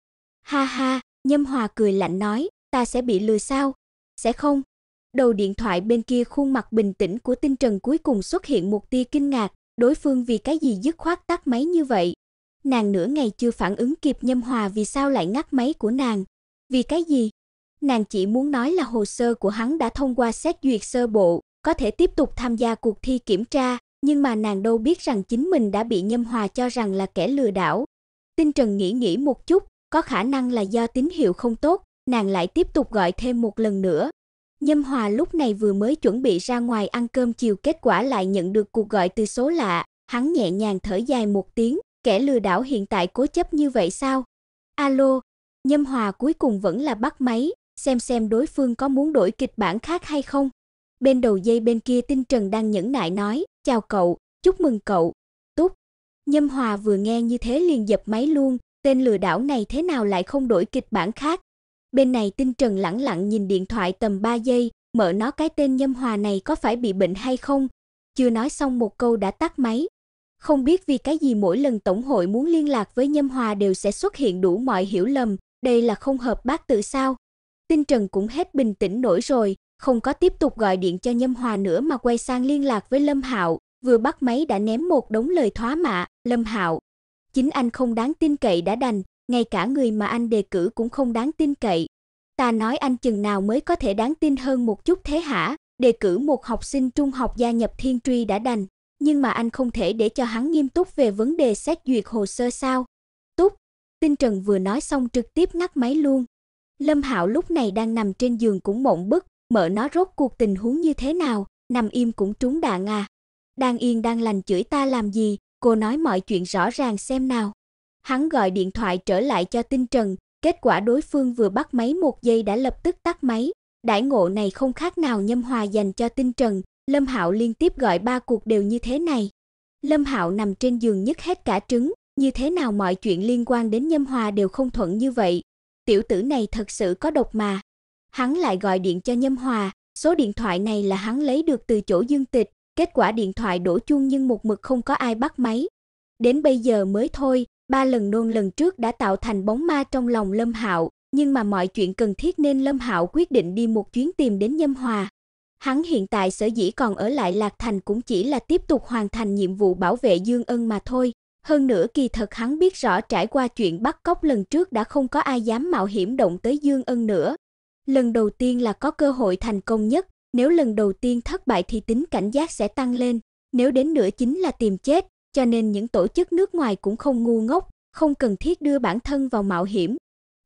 Ha ha, Nhâm Hòa cười lạnh nói, ta sẽ bị lừa sao? Sẽ không. Đầu điện thoại bên kia khuôn mặt bình tĩnh của Tinh Trần cuối cùng xuất hiện một tia kinh ngạc, đối phương vì cái gì dứt khoát tắt máy như vậy, Nàng nửa ngày chưa phản ứng kịp Nhâm Hòa vì sao lại ngắt máy của nàng. Vì cái gì? Nàng chỉ muốn nói là hồ sơ của hắn đã thông qua xét duyệt sơ bộ, có thể tiếp tục tham gia cuộc thi kiểm tra, nhưng mà nàng đâu biết rằng chính mình đã bị Nhâm Hòa cho rằng là kẻ lừa đảo. Tinh Trần nghĩ nghĩ một chút, có khả năng là do tín hiệu không tốt, nàng lại tiếp tục gọi thêm một lần nữa. Nhâm Hòa lúc này vừa mới chuẩn bị ra ngoài ăn cơm chiều kết quả lại nhận được cuộc gọi từ số lạ, hắn nhẹ nhàng thở dài một tiếng, kẻ lừa đảo hiện tại cố chấp như vậy sao? Alo, Nhâm Hòa cuối cùng vẫn là bắt máy, xem xem đối phương có muốn đổi kịch bản khác hay không. Bên đầu dây bên kia Tinh Trần đang nhẫn nại nói, "Chào cậu, chúc mừng cậu." Túc. Nhâm Hòa vừa nghe như thế liền dập máy luôn, tên lừa đảo này thế nào lại không đổi kịch bản khác? Bên này Tinh Trần lẳng lặng nhìn điện thoại tầm 3 giây, mở nó cái tên Nhâm Hòa này có phải bị bệnh hay không? Chưa nói xong một câu đã tắt máy, không biết vì cái gì mỗi lần tổng hội muốn liên lạc với Nhâm Hòa đều sẽ xuất hiện đủ mọi hiểu lầm, đây là không hợp bác tự sao? Tinh Trần cũng hết bình tĩnh nổi rồi, không có tiếp tục gọi điện cho Nhâm Hòa nữa mà quay sang liên lạc với Lâm Hạo, vừa bắt máy đã ném một đống lời thoá mạ, Lâm Hạo, chính anh không đáng tin cậy đã đành, ngay cả người mà anh đề cử cũng không đáng tin cậy. Ta nói anh chừng nào mới có thể đáng tin hơn một chút thế hả? Đề cử một học sinh trung học gia nhập Thiên Truy đã đành nhưng mà anh không thể để cho hắn nghiêm túc về vấn đề xét duyệt hồ sơ sao? Túc, Tinh Trần vừa nói xong trực tiếp ngắt máy luôn. Lâm Hạo lúc này đang nằm trên giường cũng mộng bức, mở nó rốt cuộc tình huống như thế nào, nằm im cũng trúng đạn à. Đang yên đang lành chửi ta làm gì, cô nói mọi chuyện rõ ràng xem nào. Hắn gọi điện thoại trở lại cho Tinh Trần, kết quả đối phương vừa bắt máy một giây đã lập tức tắt máy. Đãi ngộ này không khác nào nhâm hòa dành cho Tinh Trần, Lâm Hạo liên tiếp gọi ba cuộc đều như thế này. Lâm Hạo nằm trên giường nhức hết cả trứng, như thế nào mọi chuyện liên quan đến Nhâm Hòa đều không thuận như vậy. Tiểu tử này thật sự có độc mà. Hắn lại gọi điện cho Nhâm Hòa, số điện thoại này là hắn lấy được từ chỗ Dương Tịch, kết quả điện thoại đổ chuông nhưng một mực không có ai bắt máy. Đến bây giờ mới thôi, ba lần nôn lần trước đã tạo thành bóng ma trong lòng Lâm Hạo, nhưng mà mọi chuyện cần thiết nên Lâm Hạo quyết định đi một chuyến tìm đến Nhâm Hòa. Hắn hiện tại sở dĩ còn ở lại Lạc Thành cũng chỉ là tiếp tục hoàn thành nhiệm vụ bảo vệ Dương Ân mà thôi. Hơn nữa kỳ thật hắn biết rõ trải qua chuyện bắt cóc lần trước đã không có ai dám mạo hiểm động tới Dương Ân nữa. Lần đầu tiên là có cơ hội thành công nhất, nếu lần đầu tiên thất bại thì tính cảnh giác sẽ tăng lên, nếu đến nửa chính là tìm chết, cho nên những tổ chức nước ngoài cũng không ngu ngốc, không cần thiết đưa bản thân vào mạo hiểm.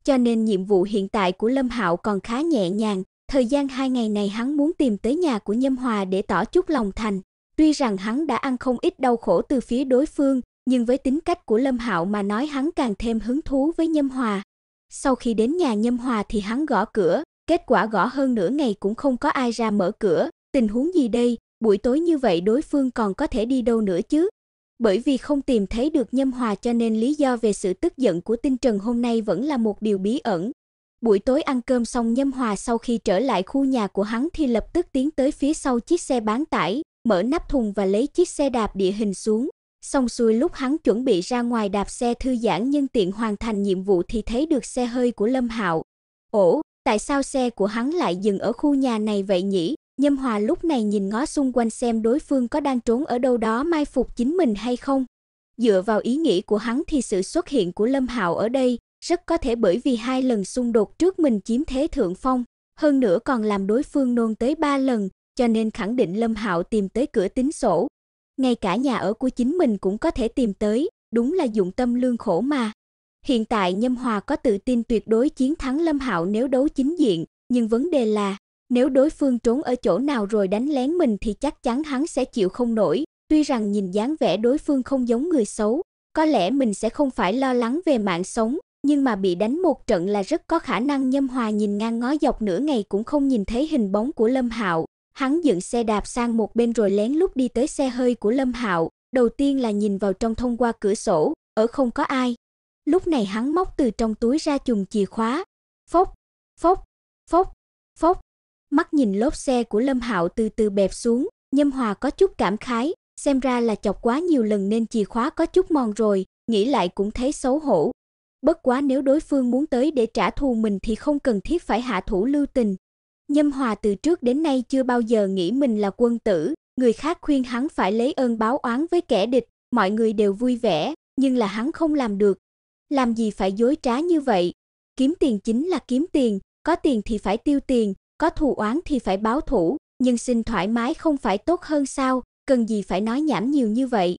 Cho nên nhiệm vụ hiện tại của Lâm Hạo còn khá nhẹ nhàng, Thời gian hai ngày này hắn muốn tìm tới nhà của Nhâm Hòa để tỏ chút lòng thành. Tuy rằng hắn đã ăn không ít đau khổ từ phía đối phương, nhưng với tính cách của Lâm Hạo mà nói hắn càng thêm hứng thú với Nhâm Hòa. Sau khi đến nhà Nhâm Hòa thì hắn gõ cửa, kết quả gõ hơn nửa ngày cũng không có ai ra mở cửa, tình huống gì đây, buổi tối như vậy đối phương còn có thể đi đâu nữa chứ? Bởi vì không tìm thấy được Nhâm Hòa cho nên lý do về sự tức giận của Tinh Trần hôm nay vẫn là một điều bí ẩn, Buổi tối ăn cơm xong Nhâm Hòa sau khi trở lại khu nhà của hắn thì lập tức tiến tới phía sau chiếc xe bán tải, mở nắp thùng và lấy chiếc xe đạp địa hình xuống. Xong xuôi lúc hắn chuẩn bị ra ngoài đạp xe thư giãn nhân tiện hoàn thành nhiệm vụ thì thấy được xe hơi của Lâm Hạo. Ồ, tại sao xe của hắn lại dừng ở khu nhà này vậy nhỉ? Nhâm Hòa lúc này nhìn ngó xung quanh xem đối phương có đang trốn ở đâu đó mai phục chính mình hay không. Dựa vào ý nghĩ của hắn thì sự xuất hiện của Lâm Hạo ở đây rất có thể bởi vì hai lần xung đột trước mình chiếm thế thượng phong, hơn nữa còn làm đối phương nôn tới ba lần, cho nên khẳng định Lâm Hạo tìm tới cửa tính sổ. Ngay cả nhà ở của chính mình cũng có thể tìm tới, đúng là dụng tâm lương khổ mà. Hiện tại Nhâm Hòa có tự tin tuyệt đối chiến thắng Lâm Hạo nếu đấu chính diện, nhưng vấn đề là nếu đối phương trốn ở chỗ nào rồi đánh lén mình thì chắc chắn hắn sẽ chịu không nổi, tuy rằng nhìn dáng vẻ đối phương không giống người xấu, có lẽ mình sẽ không phải lo lắng về mạng sống, nhưng mà bị đánh một trận là rất có khả năng Nhâm Hòa nhìn ngang ngó dọc nửa ngày cũng không nhìn thấy hình bóng của Lâm Hạo. Hắn dựng xe đạp sang một bên rồi lén lút đi tới xe hơi của Lâm Hạo, đầu tiên là nhìn vào trong thông qua cửa sổ, ở không có ai. Lúc này hắn móc từ trong túi ra chùm chìa khóa. Phốc, phốc, phốc, phốc. Mắt nhìn lốp xe của Lâm Hạo từ từ bẹp xuống, Nhâm Hòa có chút cảm khái, xem ra là chọc quá nhiều lần nên chìa khóa có chút mòn rồi, nghĩ lại cũng thấy xấu hổ, Bất quá nếu đối phương muốn tới để trả thù mình thì không cần thiết phải hạ thủ lưu tình. Nhâm Hòa từ trước đến nay chưa bao giờ nghĩ mình là quân tử, người khác khuyên hắn phải lấy ơn báo oán với kẻ địch, mọi người đều vui vẻ, nhưng là hắn không làm được. Làm gì phải dối trá như vậy? Kiếm tiền chính là kiếm tiền, có tiền thì phải tiêu tiền, có thù oán thì phải báo thủ, nhưng xin thoải mái không phải tốt hơn sao, cần gì phải nói nhảm nhiều như vậy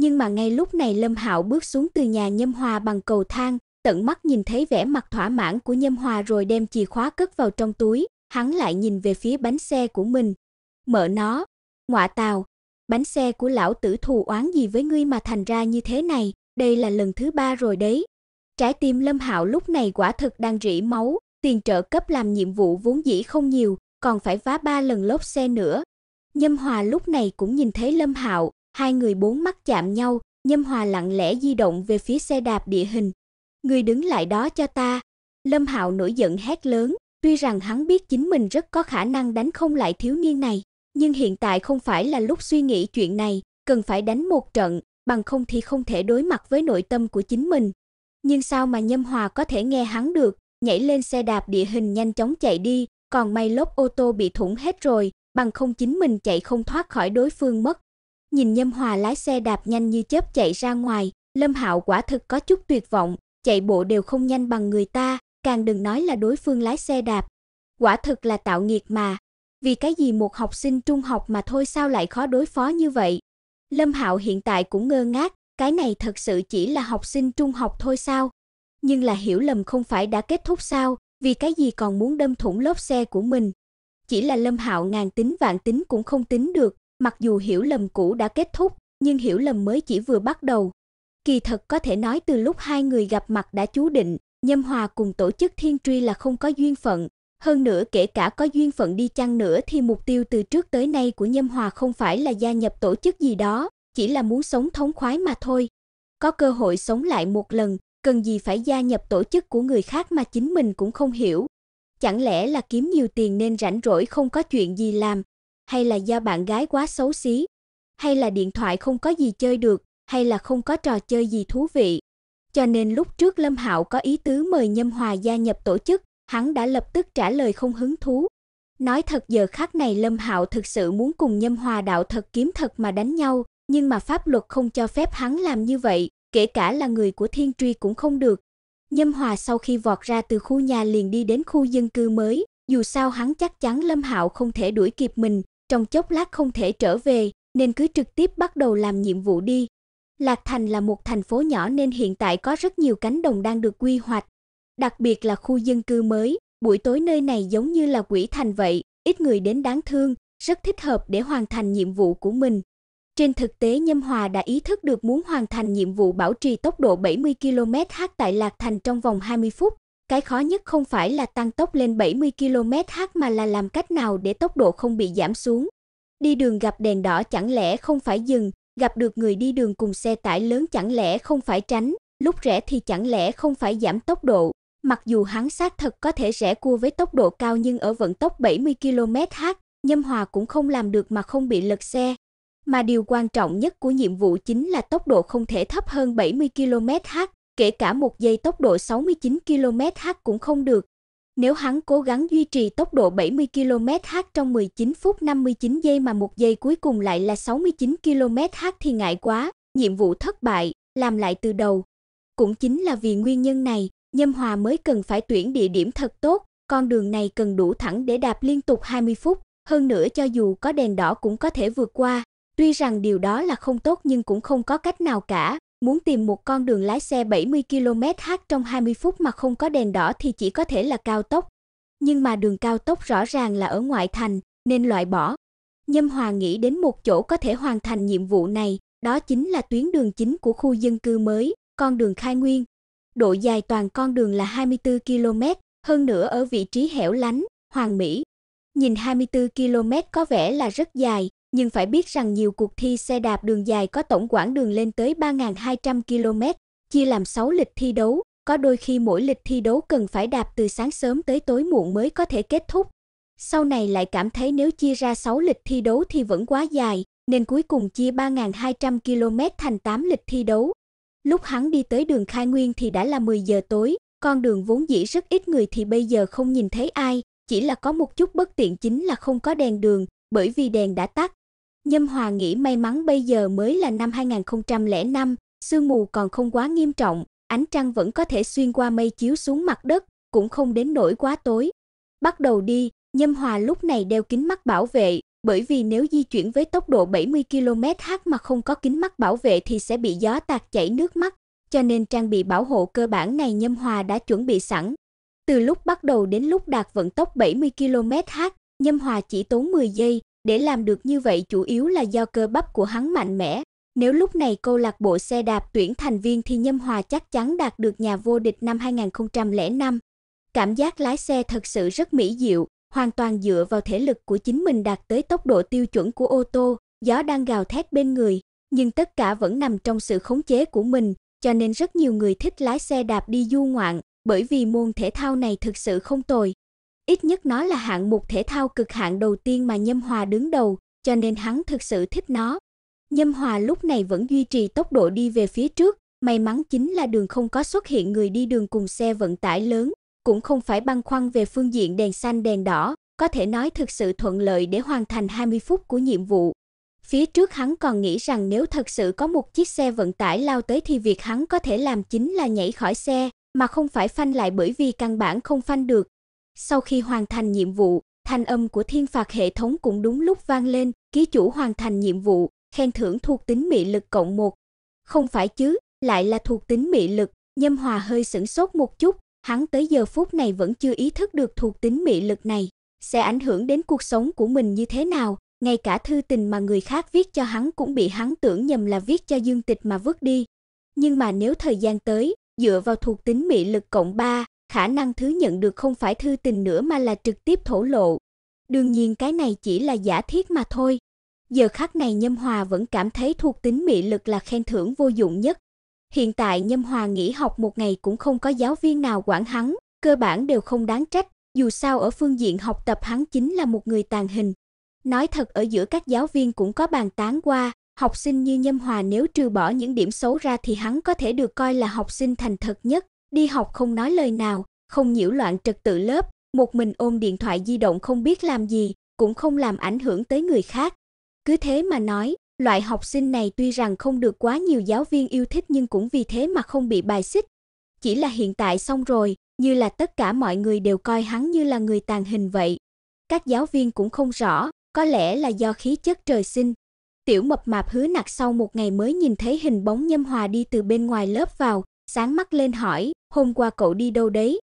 nhưng mà ngay lúc này Lâm Hạo bước xuống từ nhà Nhâm Hòa bằng cầu thang, tận mắt nhìn thấy vẻ mặt thỏa mãn của Nhâm Hòa rồi đem chìa khóa cất vào trong túi, hắn lại nhìn về phía bánh xe của mình. Mở nó, ngọa tào, bánh xe của lão tử thù oán gì với ngươi mà thành ra như thế này, đây là lần thứ ba rồi đấy. Trái tim Lâm Hạo lúc này quả thực đang rỉ máu, tiền trợ cấp làm nhiệm vụ vốn dĩ không nhiều, còn phải vá ba lần lốp xe nữa. Nhâm Hòa lúc này cũng nhìn thấy Lâm Hạo, Hai người bốn mắt chạm nhau, Nhâm Hòa lặng lẽ di động về phía xe đạp địa hình. Người đứng lại đó cho ta. Lâm Hạo nổi giận hét lớn, tuy rằng hắn biết chính mình rất có khả năng đánh không lại thiếu niên này, nhưng hiện tại không phải là lúc suy nghĩ chuyện này, cần phải đánh một trận, bằng không thì không thể đối mặt với nội tâm của chính mình. Nhưng sao mà Nhâm Hòa có thể nghe hắn được, nhảy lên xe đạp địa hình nhanh chóng chạy đi, còn may lốp ô tô bị thủng hết rồi, bằng không chính mình chạy không thoát khỏi đối phương mất. Nhìn Nhâm Hòa lái xe đạp nhanh như chớp chạy ra ngoài, Lâm Hạo quả thực có chút tuyệt vọng, chạy bộ đều không nhanh bằng người ta, càng đừng nói là đối phương lái xe đạp. Quả thực là tạo nghiệt mà. Vì cái gì một học sinh trung học mà thôi sao lại khó đối phó như vậy? Lâm Hạo hiện tại cũng ngơ ngác, cái này thật sự chỉ là học sinh trung học thôi sao? Nhưng là hiểu lầm không phải đã kết thúc sao, vì cái gì còn muốn đâm thủng lốp xe của mình? Chỉ là Lâm Hạo ngàn tính vạn tính cũng không tính được, Mặc dù hiểu lầm cũ đã kết thúc, nhưng hiểu lầm mới chỉ vừa bắt đầu. Kỳ thật có thể nói từ lúc hai người gặp mặt đã chú định, Nhâm Hòa cùng tổ chức Thiên Truy là không có duyên phận, hơn nữa kể cả có duyên phận đi chăng nữa thì mục tiêu từ trước tới nay của Nhâm Hòa không phải là gia nhập tổ chức gì đó, chỉ là muốn sống thống khoái mà thôi. Có cơ hội sống lại một lần, cần gì phải gia nhập tổ chức của người khác mà chính mình cũng không hiểu. Chẳng lẽ là kiếm nhiều tiền nên rảnh rỗi không có chuyện gì làm, hay là do bạn gái quá xấu xí, hay là điện thoại không có gì chơi được, hay là không có trò chơi gì thú vị. Cho nên lúc trước Lâm Hạo có ý tứ mời Nhâm Hòa gia nhập tổ chức, hắn đã lập tức trả lời không hứng thú. Nói thật giờ khắc này Lâm Hạo thực sự muốn cùng Nhâm Hòa đạo thật kiếm thật mà đánh nhau, nhưng mà pháp luật không cho phép hắn làm như vậy, kể cả là người của Thiên Truy cũng không được. Nhâm Hòa sau khi vọt ra từ khu nhà liền đi đến khu dân cư mới, dù sao hắn chắc chắn Lâm Hạo không thể đuổi kịp mình, trong chốc lát không thể trở về, nên cứ trực tiếp bắt đầu làm nhiệm vụ đi. Lạc Thành là một thành phố nhỏ nên hiện tại có rất nhiều cánh đồng đang được quy hoạch, đặc biệt là khu dân cư mới, buổi tối nơi này giống như là quỷ thành vậy, ít người đến đáng thương, rất thích hợp để hoàn thành nhiệm vụ của mình. Trên thực tế Nhâm Hòa đã ý thức được muốn hoàn thành nhiệm vụ bảo trì tốc độ 70 km/h tại Lạc Thành trong vòng 20 phút, cái khó nhất không phải là tăng tốc lên 70 km/h mà là làm cách nào để tốc độ không bị giảm xuống. Đi đường gặp đèn đỏ chẳng lẽ không phải dừng, gặp được người đi đường cùng xe tải lớn chẳng lẽ không phải tránh, lúc rẽ thì chẳng lẽ không phải giảm tốc độ. Mặc dù hắn xác thật có thể rẽ cua với tốc độ cao nhưng ở vận tốc 70 km/h, Nhâm Hòa cũng không làm được mà không bị lật xe. Mà điều quan trọng nhất của nhiệm vụ chính là tốc độ không thể thấp hơn 70 km/h, kể cả một giây tốc độ 69 km/h cũng không được. Nếu hắn cố gắng duy trì tốc độ 70 km/h trong 19 phút 59 giây mà một giây cuối cùng lại là 69 km/h thì ngại quá, nhiệm vụ thất bại, làm lại từ đầu. Cũng chính là vì nguyên nhân này, Nhâm Hòa mới cần phải tuyển địa điểm thật tốt, con đường này cần đủ thẳng để đạp liên tục 20 phút, hơn nữa cho dù có đèn đỏ cũng có thể vượt qua. Tuy rằng điều đó là không tốt nhưng cũng không có cách nào cả, Muốn tìm một con đường lái xe 70 km/h trong 20 phút mà không có đèn đỏ thì chỉ có thể là cao tốc. Nhưng mà đường cao tốc rõ ràng là ở ngoại thành, nên loại bỏ. Nhâm Hòa nghĩ đến một chỗ có thể hoàn thành nhiệm vụ này, đó chính là tuyến đường chính của khu dân cư mới, con đường Khai Nguyên. Độ dài toàn con đường là 24 km, hơn nữa ở vị trí hẻo lánh, hoàn mỹ. Nhìn 24 km có vẻ là rất dài, nhưng phải biết rằng nhiều cuộc thi xe đạp đường dài có tổng quãng đường lên tới 3.200 km, chia làm 6 lịch thi đấu, có đôi khi mỗi lịch thi đấu cần phải đạp từ sáng sớm tới tối muộn mới có thể kết thúc. Sau này lại cảm thấy nếu chia ra 6 lịch thi đấu thì vẫn quá dài, nên cuối cùng chia 3.200 km thành 8 lịch thi đấu. Lúc hắn đi tới đường Khai Nguyên thì đã là 10 giờ tối, con đường vốn dĩ rất ít người thì bây giờ không nhìn thấy ai, chỉ là có một chút bất tiện chính là không có đèn đường, bởi vì đèn đã tắt, Nhâm Hòa nghĩ may mắn bây giờ mới là năm 2005, sương mù còn không quá nghiêm trọng, ánh trăng vẫn có thể xuyên qua mây chiếu xuống mặt đất, cũng không đến nỗi quá tối. Bắt đầu đi, Nhâm Hòa lúc này đeo kính mắt bảo vệ, bởi vì nếu di chuyển với tốc độ 70 km/h mà không có kính mắt bảo vệ thì sẽ bị gió tạt chảy nước mắt, cho nên trang bị bảo hộ cơ bản này Nhâm Hòa đã chuẩn bị sẵn. Từ lúc bắt đầu đến lúc đạt vận tốc 70 km/h, Nhâm Hòa chỉ tốn 10 giây, để làm được như vậy chủ yếu là do cơ bắp của hắn mạnh mẽ. Nếu lúc này câu lạc bộ xe đạp tuyển thành viên thì Nhâm Hòa chắc chắn đạt được nhà vô địch năm 2005. Cảm giác lái xe thật sự rất mỹ diệu, hoàn toàn dựa vào thể lực của chính mình đạt tới tốc độ tiêu chuẩn của ô tô, gió đang gào thét bên người, nhưng tất cả vẫn nằm trong sự khống chế của mình, cho nên rất nhiều người thích lái xe đạp đi du ngoạn, bởi vì môn thể thao này thực sự không tồi. Ít nhất nó là hạng mục thể thao cực hạn đầu tiên mà Nhâm Hòa đứng đầu, cho nên hắn thực sự thích nó. Nhâm Hòa lúc này vẫn duy trì tốc độ đi về phía trước, may mắn chính là đường không có xuất hiện người đi đường cùng xe vận tải lớn, cũng không phải băn khoăn về phương diện đèn xanh đèn đỏ, có thể nói thực sự thuận lợi để hoàn thành 20 phút của nhiệm vụ. Phía trước hắn còn nghĩ rằng nếu thật sự có một chiếc xe vận tải lao tới thì việc hắn có thể làm chính là nhảy khỏi xe, mà không phải phanh lại bởi vì căn bản không phanh được, sau khi hoàn thành nhiệm vụ, thanh âm của thiên phạt hệ thống cũng đúng lúc vang lên, ký chủ hoàn thành nhiệm vụ, khen thưởng thuộc tính mị lực cộng 1. Không phải chứ, lại là thuộc tính mị lực, Nhâm Hòa hơi sửng sốt một chút, hắn tới giờ phút này vẫn chưa ý thức được thuộc tính mị lực này sẽ ảnh hưởng đến cuộc sống của mình như thế nào, ngay cả thư tình mà người khác viết cho hắn cũng bị hắn tưởng nhầm là viết cho Dương Tịch mà vứt đi. Nhưng mà nếu thời gian tới, dựa vào thuộc tính mị lực cộng 3, khả năng thứ nhận được không phải thư tình nữa mà là trực tiếp thổ lộ. Đương nhiên cái này chỉ là giả thiết mà thôi. Giờ khắc này Nhâm Hòa vẫn cảm thấy thuộc tính mị lực là khen thưởng vô dụng nhất. Hiện tại Nhâm Hòa nghỉ học một ngày cũng không có giáo viên nào quản hắn, cơ bản đều không đáng trách, dù sao ở phương diện học tập hắn chính là một người tàn hình. Nói thật ở giữa các giáo viên cũng có bàn tán qua, học sinh như Nhâm Hòa nếu trừ bỏ những điểm xấu ra thì hắn có thể được coi là học sinh thành thật nhất, đi học không nói lời nào, không nhiễu loạn trật tự lớp, một mình ôm điện thoại di động không biết làm gì, cũng không làm ảnh hưởng tới người khác. Cứ thế mà nói, loại học sinh này tuy rằng không được quá nhiều giáo viên yêu thích nhưng cũng vì thế mà không bị bài xích. Chỉ là hiện tại xong rồi, như là tất cả mọi người đều coi hắn như là người tàn hình vậy. Các giáo viên cũng không rõ, có lẽ là do khí chất trời sinh. Tiểu mập mạp hứa nặc sau một ngày mới nhìn thấy hình bóng Nhâm Hòa đi từ bên ngoài lớp vào, sáng mắt lên hỏi, hôm qua cậu đi đâu đấy?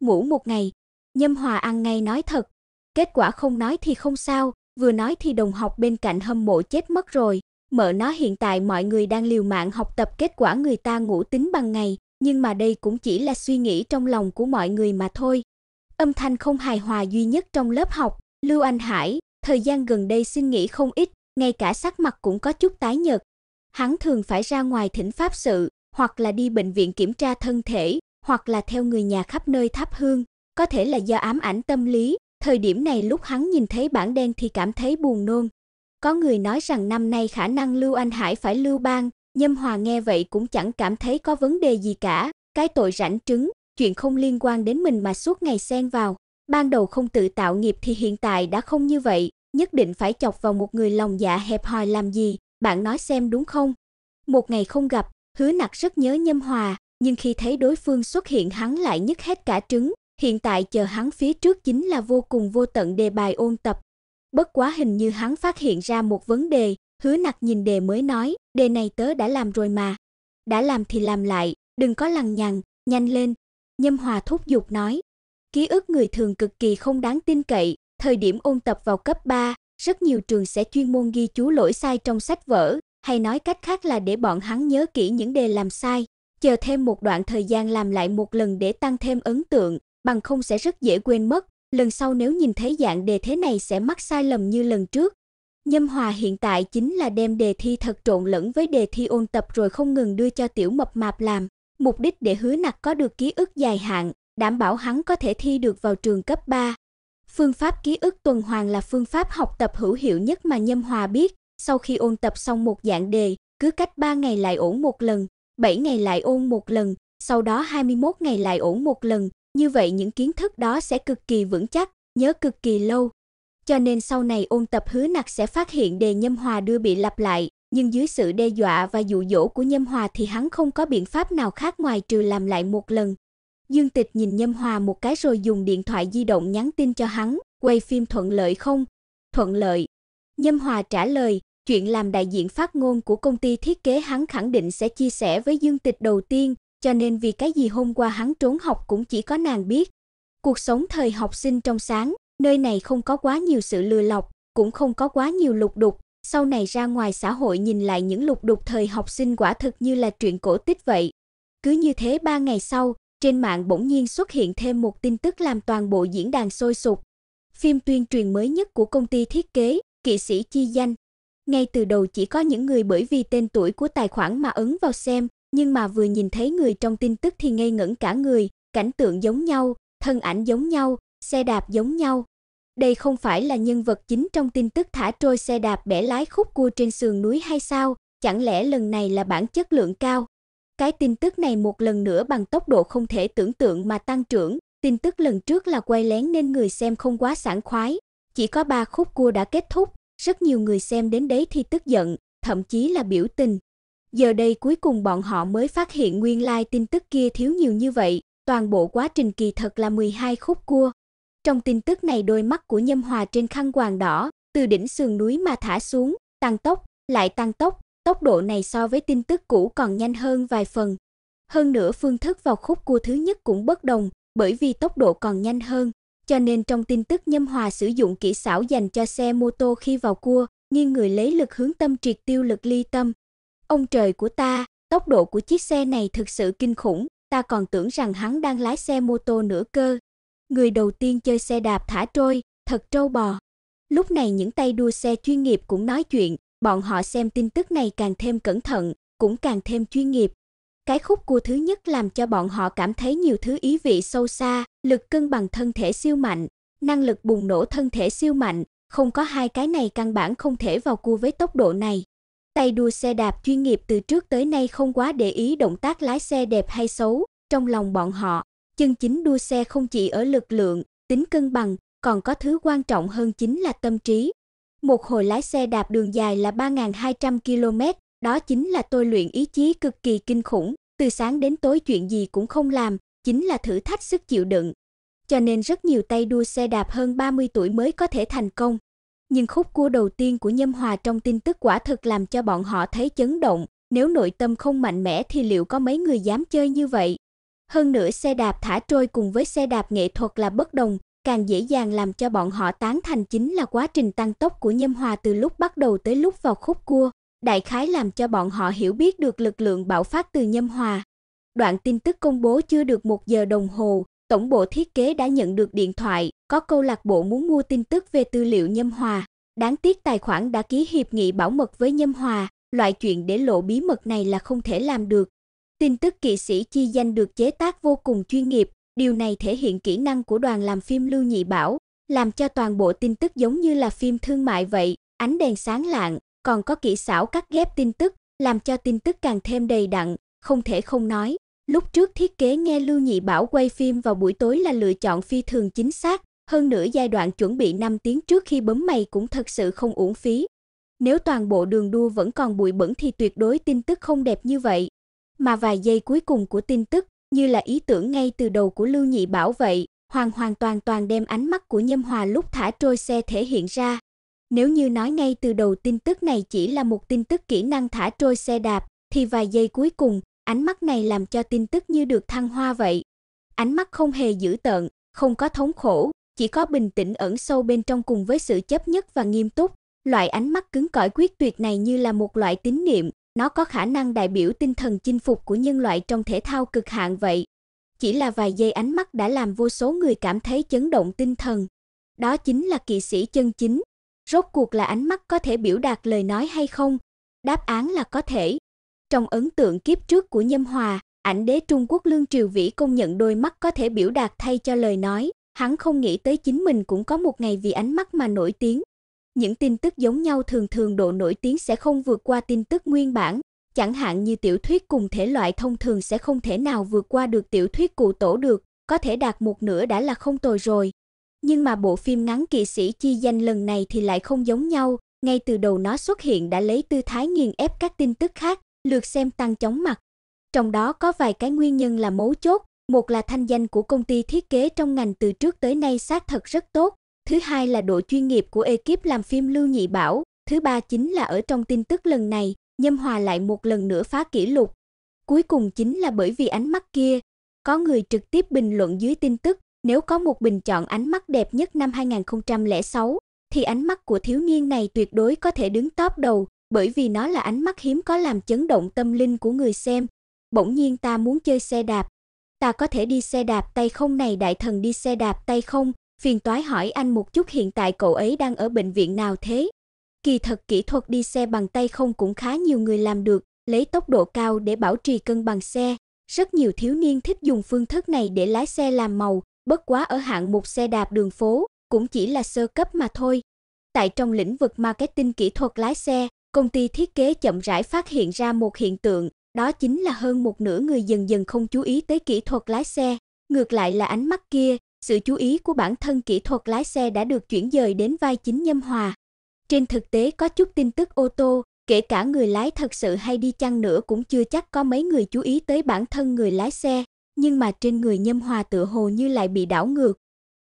Ngủ một ngày. Nhâm Hòa ăn ngay nói thật, kết quả không nói thì không sao, vừa nói thì đồng học bên cạnh hâm mộ chết mất rồi. mở nó hiện tại mọi người đang liều mạng học tập kết quả người ta ngủ tính bằng ngày, nhưng mà đây cũng chỉ là suy nghĩ trong lòng của mọi người mà thôi. Âm thanh không hài hòa duy nhất trong lớp học, Lưu Anh Hải, thời gian gần đây xin nghỉ không ít, ngay cả sắc mặt cũng có chút tái nhợt. Hắn thường phải ra ngoài thỉnh pháp sự, hoặc là đi bệnh viện kiểm tra thân thể, hoặc là theo người nhà khắp nơi thắp hương, có thể là do ám ảnh tâm lý, thời điểm này lúc hắn nhìn thấy bảng đen thì cảm thấy buồn nôn. Có người nói rằng năm nay khả năng Lưu Anh Hải phải lưu bang, Nhâm Hòa nghe vậy cũng chẳng cảm thấy có vấn đề gì cả, cái tội rảnh trứng, chuyện không liên quan đến mình mà suốt ngày xen vào, ban đầu không tự tạo nghiệp thì hiện tại đã không như vậy, nhất định phải chọc vào một người lòng dạ hẹp hòi làm gì, bạn nói xem đúng không? Một ngày không gặp, Hứa Nặc rất nhớ Nhâm Hòa, nhưng khi thấy đối phương xuất hiện hắn lại nhức hết cả trứng, hiện tại chờ hắn phía trước chính là vô cùng vô tận đề bài ôn tập. Bất quá hình như hắn phát hiện ra một vấn đề, Hứa Nặc nhìn đề mới nói, đề này tớ đã làm rồi mà. Đã làm thì làm lại, đừng có lằng nhằng, nhanh lên." Nhâm Hòa thúc giục nói. Ký ức người thường cực kỳ không đáng tin cậy, thời điểm ôn tập vào cấp 3, rất nhiều trường sẽ chuyên môn ghi chú lỗi sai trong sách vở, hay nói cách khác là để bọn hắn nhớ kỹ những đề làm sai, chờ thêm một đoạn thời gian làm lại một lần để tăng thêm ấn tượng, bằng không sẽ rất dễ quên mất, lần sau nếu nhìn thấy dạng đề thế này sẽ mắc sai lầm như lần trước. Nhâm Hòa hiện tại chính là đem đề thi thật trộn lẫn với đề thi ôn tập rồi không ngừng đưa cho tiểu mập mạp làm, mục đích để hứa nặc có được ký ức dài hạn, đảm bảo hắn có thể thi được vào trường cấp 3. Phương pháp ký ức tuần hoàn là phương pháp học tập hữu hiệu nhất mà Nhâm Hòa biết, sau khi ôn tập xong một dạng đề, cứ cách 3 ngày lại ổn một lần, 7 ngày lại ôn một lần, sau đó 21 ngày lại ổn một lần, như vậy những kiến thức đó sẽ cực kỳ vững chắc, nhớ cực kỳ lâu. Cho nên sau này ôn tập hứa nặc sẽ phát hiện đề Nhâm Hòa đưa bị lặp lại, nhưng dưới sự đe dọa và dụ dỗ của Nhâm Hòa thì hắn không có biện pháp nào khác ngoài trừ làm lại một lần. Dương Tịch nhìn Nhâm Hòa một cái rồi dùng điện thoại di động nhắn tin cho hắn, quay phim thuận lợi không? Thuận lợi. Nhâm Hòa trả lời, chuyện làm đại diện phát ngôn của công ty thiết kế hắn khẳng định sẽ chia sẻ với Dương Tịch đầu tiên, cho nên vì cái gì hôm qua hắn trốn học cũng chỉ có nàng biết. Cuộc sống thời học sinh trong sáng, nơi này không có quá nhiều sự lừa lọc, cũng không có quá nhiều lục đục, sau này ra ngoài xã hội nhìn lại những lục đục thời học sinh quả thực như là chuyện cổ tích vậy. Cứ như thế ba ngày sau, trên mạng bỗng nhiên xuất hiện thêm một tin tức làm toàn bộ diễn đàn sôi sục. Phim tuyên truyền mới nhất của công ty thiết kế, kỵ sĩ chi danh, ngay từ đầu chỉ có những người bởi vì tên tuổi của tài khoản mà ấn vào xem, nhưng mà vừa nhìn thấy người trong tin tức thì ngây ngẩn cả người, cảnh tượng giống nhau, thân ảnh giống nhau, xe đạp giống nhau. Đây không phải là nhân vật chính trong tin tức thả trôi xe đạp bẻ lái khúc cua trên sườn núi hay sao, chẳng lẽ lần này là bản chất lượng cao? Cái tin tức này một lần nữa bằng tốc độ không thể tưởng tượng mà tăng trưởng, tin tức lần trước là quay lén nên người xem không quá sảng khoái, chỉ có ba khúc cua đã kết thúc, rất nhiều người xem đến đấy thì tức giận, thậm chí là biểu tình. Giờ đây cuối cùng bọn họ mới phát hiện nguyên lai like tin tức kia thiếu nhiều như vậy, toàn bộ quá trình kỳ thật là 12 khúc cua. Trong tin tức này đôi mắt của Nhâm Hòa trên khăn quàng đỏ, từ đỉnh sườn núi mà thả xuống, tăng tốc, lại tăng tốc, tốc độ này so với tin tức cũ còn nhanh hơn vài phần. Hơn nữa phương thức vào khúc cua thứ nhất cũng bất đồng, bởi vì tốc độ còn nhanh hơn. Cho nên trong tin tức Nhâm Hòa sử dụng kỹ xảo dành cho xe mô tô khi vào cua, nghiêng người lấy lực hướng tâm triệt tiêu lực ly tâm. Ông trời của ta, tốc độ của chiếc xe này thực sự kinh khủng, ta còn tưởng rằng hắn đang lái xe mô tô nữa cơ. Người đầu tiên chơi xe đạp thả trôi, thật trâu bò. Lúc này những tay đua xe chuyên nghiệp cũng nói chuyện, bọn họ xem tin tức này càng thêm cẩn thận, cũng càng thêm chuyên nghiệp. Cái khúc cua thứ nhất làm cho bọn họ cảm thấy nhiều thứ ý vị sâu xa, lực cân bằng thân thể siêu mạnh, năng lực bùng nổ thân thể siêu mạnh, không có hai cái này căn bản không thể vào cua với tốc độ này. Tay đua xe đạp chuyên nghiệp từ trước tới nay không quá để ý động tác lái xe đẹp hay xấu, trong lòng bọn họ, chân chính đua xe không chỉ ở lực lượng, tính cân bằng, còn có thứ quan trọng hơn chính là tâm trí. Một hồi lái xe đạp đường dài là 3200 km, đó chính là tôi luyện ý chí cực kỳ kinh khủng, từ sáng đến tối chuyện gì cũng không làm, chính là thử thách sức chịu đựng. Cho nên rất nhiều tay đua xe đạp hơn 30 tuổi mới có thể thành công. Nhưng khúc cua đầu tiên của Nhâm Hòa trong tin tức quả thực làm cho bọn họ thấy chấn động, nếu nội tâm không mạnh mẽ thì liệu có mấy người dám chơi như vậy? Hơn nữa xe đạp thả trôi cùng với xe đạp nghệ thuật là bất đồng, càng dễ dàng làm cho bọn họ tán thành chính là quá trình tăng tốc của Nhâm Hòa từ lúc bắt đầu tới lúc vào khúc cua đại khái làm cho bọn họ hiểu biết được lực lượng bạo phát từ Nhâm Hòa. Đoạn tin tức công bố chưa được một giờ đồng hồ, tổng bộ thiết kế đã nhận được điện thoại, có câu lạc bộ muốn mua tin tức về tư liệu Nhâm Hòa. Đáng tiếc tài khoản đã ký hiệp nghị bảo mật với Nhâm Hòa, loại chuyện để lộ bí mật này là không thể làm được. Tin tức kỵ sĩ chi danh được chế tác vô cùng chuyên nghiệp, điều này thể hiện kỹ năng của đoàn làm phim Lưu Nhị Bảo, làm cho toàn bộ tin tức giống như là phim thương mại vậy, ánh đèn sáng lạng, còn có kỹ xảo cắt ghép tin tức, làm cho tin tức càng thêm đầy đặn, không thể không nói. Lúc trước thiết kế nghe Lưu Nhị Bảo quay phim vào buổi tối là lựa chọn phi thường chính xác, hơn nữa giai đoạn chuẩn bị 5 tiếng trước khi bấm mày cũng thật sự không uổng phí. Nếu toàn bộ đường đua vẫn còn bụi bẩn thì tuyệt đối tin tức không đẹp như vậy. Mà vài giây cuối cùng của tin tức, như là ý tưởng ngay từ đầu của Lưu Nhị Bảo vậy, hoàn hoàn toàn toàn đem ánh mắt của Nhâm Hòa lúc thả trôi xe thể hiện ra. Nếu như nói ngay từ đầu tin tức này chỉ là một tin tức kỹ năng thả trôi xe đạp, thì vài giây cuối cùng, ánh mắt này làm cho tin tức như được thăng hoa vậy. Ánh mắt không hề dữ tợn, không có thống khổ, chỉ có bình tĩnh ẩn sâu bên trong cùng với sự chấp nhất và nghiêm túc. Loại ánh mắt cứng cỏi quyết tuyệt này như là một loại tín niệm, nó có khả năng đại biểu tinh thần chinh phục của nhân loại trong thể thao cực hạn vậy. Chỉ là vài giây ánh mắt đã làm vô số người cảm thấy chấn động tinh thần. Đó chính là kỵ sĩ chân chính, rốt cuộc là ánh mắt có thể biểu đạt lời nói hay không? Đáp án là có thể. Trong ấn tượng kiếp trước của Nhâm Hòa, ảnh đế Trung Quốc Lương Triều Vĩ công nhận đôi mắt có thể biểu đạt thay cho lời nói, hắn không nghĩ tới chính mình cũng có một ngày vì ánh mắt mà nổi tiếng. Những tin tức giống nhau thường thường độ nổi tiếng sẽ không vượt qua tin tức nguyên bản, chẳng hạn như tiểu thuyết cùng thể loại thông thường sẽ không thể nào vượt qua được tiểu thuyết cụ tổ được, có thể đạt một nửa đã là không tồi rồi, nhưng mà bộ phim ngắn kỵ sĩ chi danh lần này thì lại không giống nhau, ngay từ đầu nó xuất hiện đã lấy tư thái nghiền ép các tin tức khác, lượt xem tăng chóng mặt. Trong đó có vài cái nguyên nhân là mấu chốt, một là thanh danh của công ty thiết kế trong ngành từ trước tới nay xác thật rất tốt, thứ hai là độ chuyên nghiệp của ekip làm phim Lưu Nhị Bảo, thứ ba chính là ở trong tin tức lần này, Nhâm Hòa lại một lần nữa phá kỷ lục. Cuối cùng chính là bởi vì ánh mắt kia, có người trực tiếp bình luận dưới tin tức, nếu có một bình chọn ánh mắt đẹp nhất năm 2006 thì ánh mắt của thiếu niên này tuyệt đối có thể đứng top đầu, bởi vì nó là ánh mắt hiếm có làm chấn động tâm linh của người xem. Bỗng nhiên ta muốn chơi xe đạp. Ta có thể đi xe đạp tay không này đại thần đi xe đạp tay không? Phiền toái hỏi anh một chút hiện tại cậu ấy đang ở bệnh viện nào thế? Kỳ thật kỹ thuật đi xe bằng tay không cũng khá nhiều người làm được, lấy tốc độ cao để bảo trì cân bằng xe. Rất nhiều thiếu niên thích dùng phương thức này để lái xe làm màu, bất quá ở hạng mục xe đạp đường phố cũng chỉ là sơ cấp mà thôi. Tại trong lĩnh vực marketing kỹ thuật lái xe, công ty thiết kế chậm rãi phát hiện ra một hiện tượng, đó chính là hơn một nửa người dần dần không chú ý tới kỹ thuật lái xe, ngược lại là ánh mắt kia, sự chú ý của bản thân kỹ thuật lái xe đã được chuyển dời đến vai chính Nhâm Hòa. Trên thực tế có chút tin tức ô tô, kể cả người lái thật sự hay đi chăng nữa cũng chưa chắc có mấy người chú ý tới bản thân người lái xe, nhưng mà trên người Nhâm Hòa tựa hồ như lại bị đảo ngược.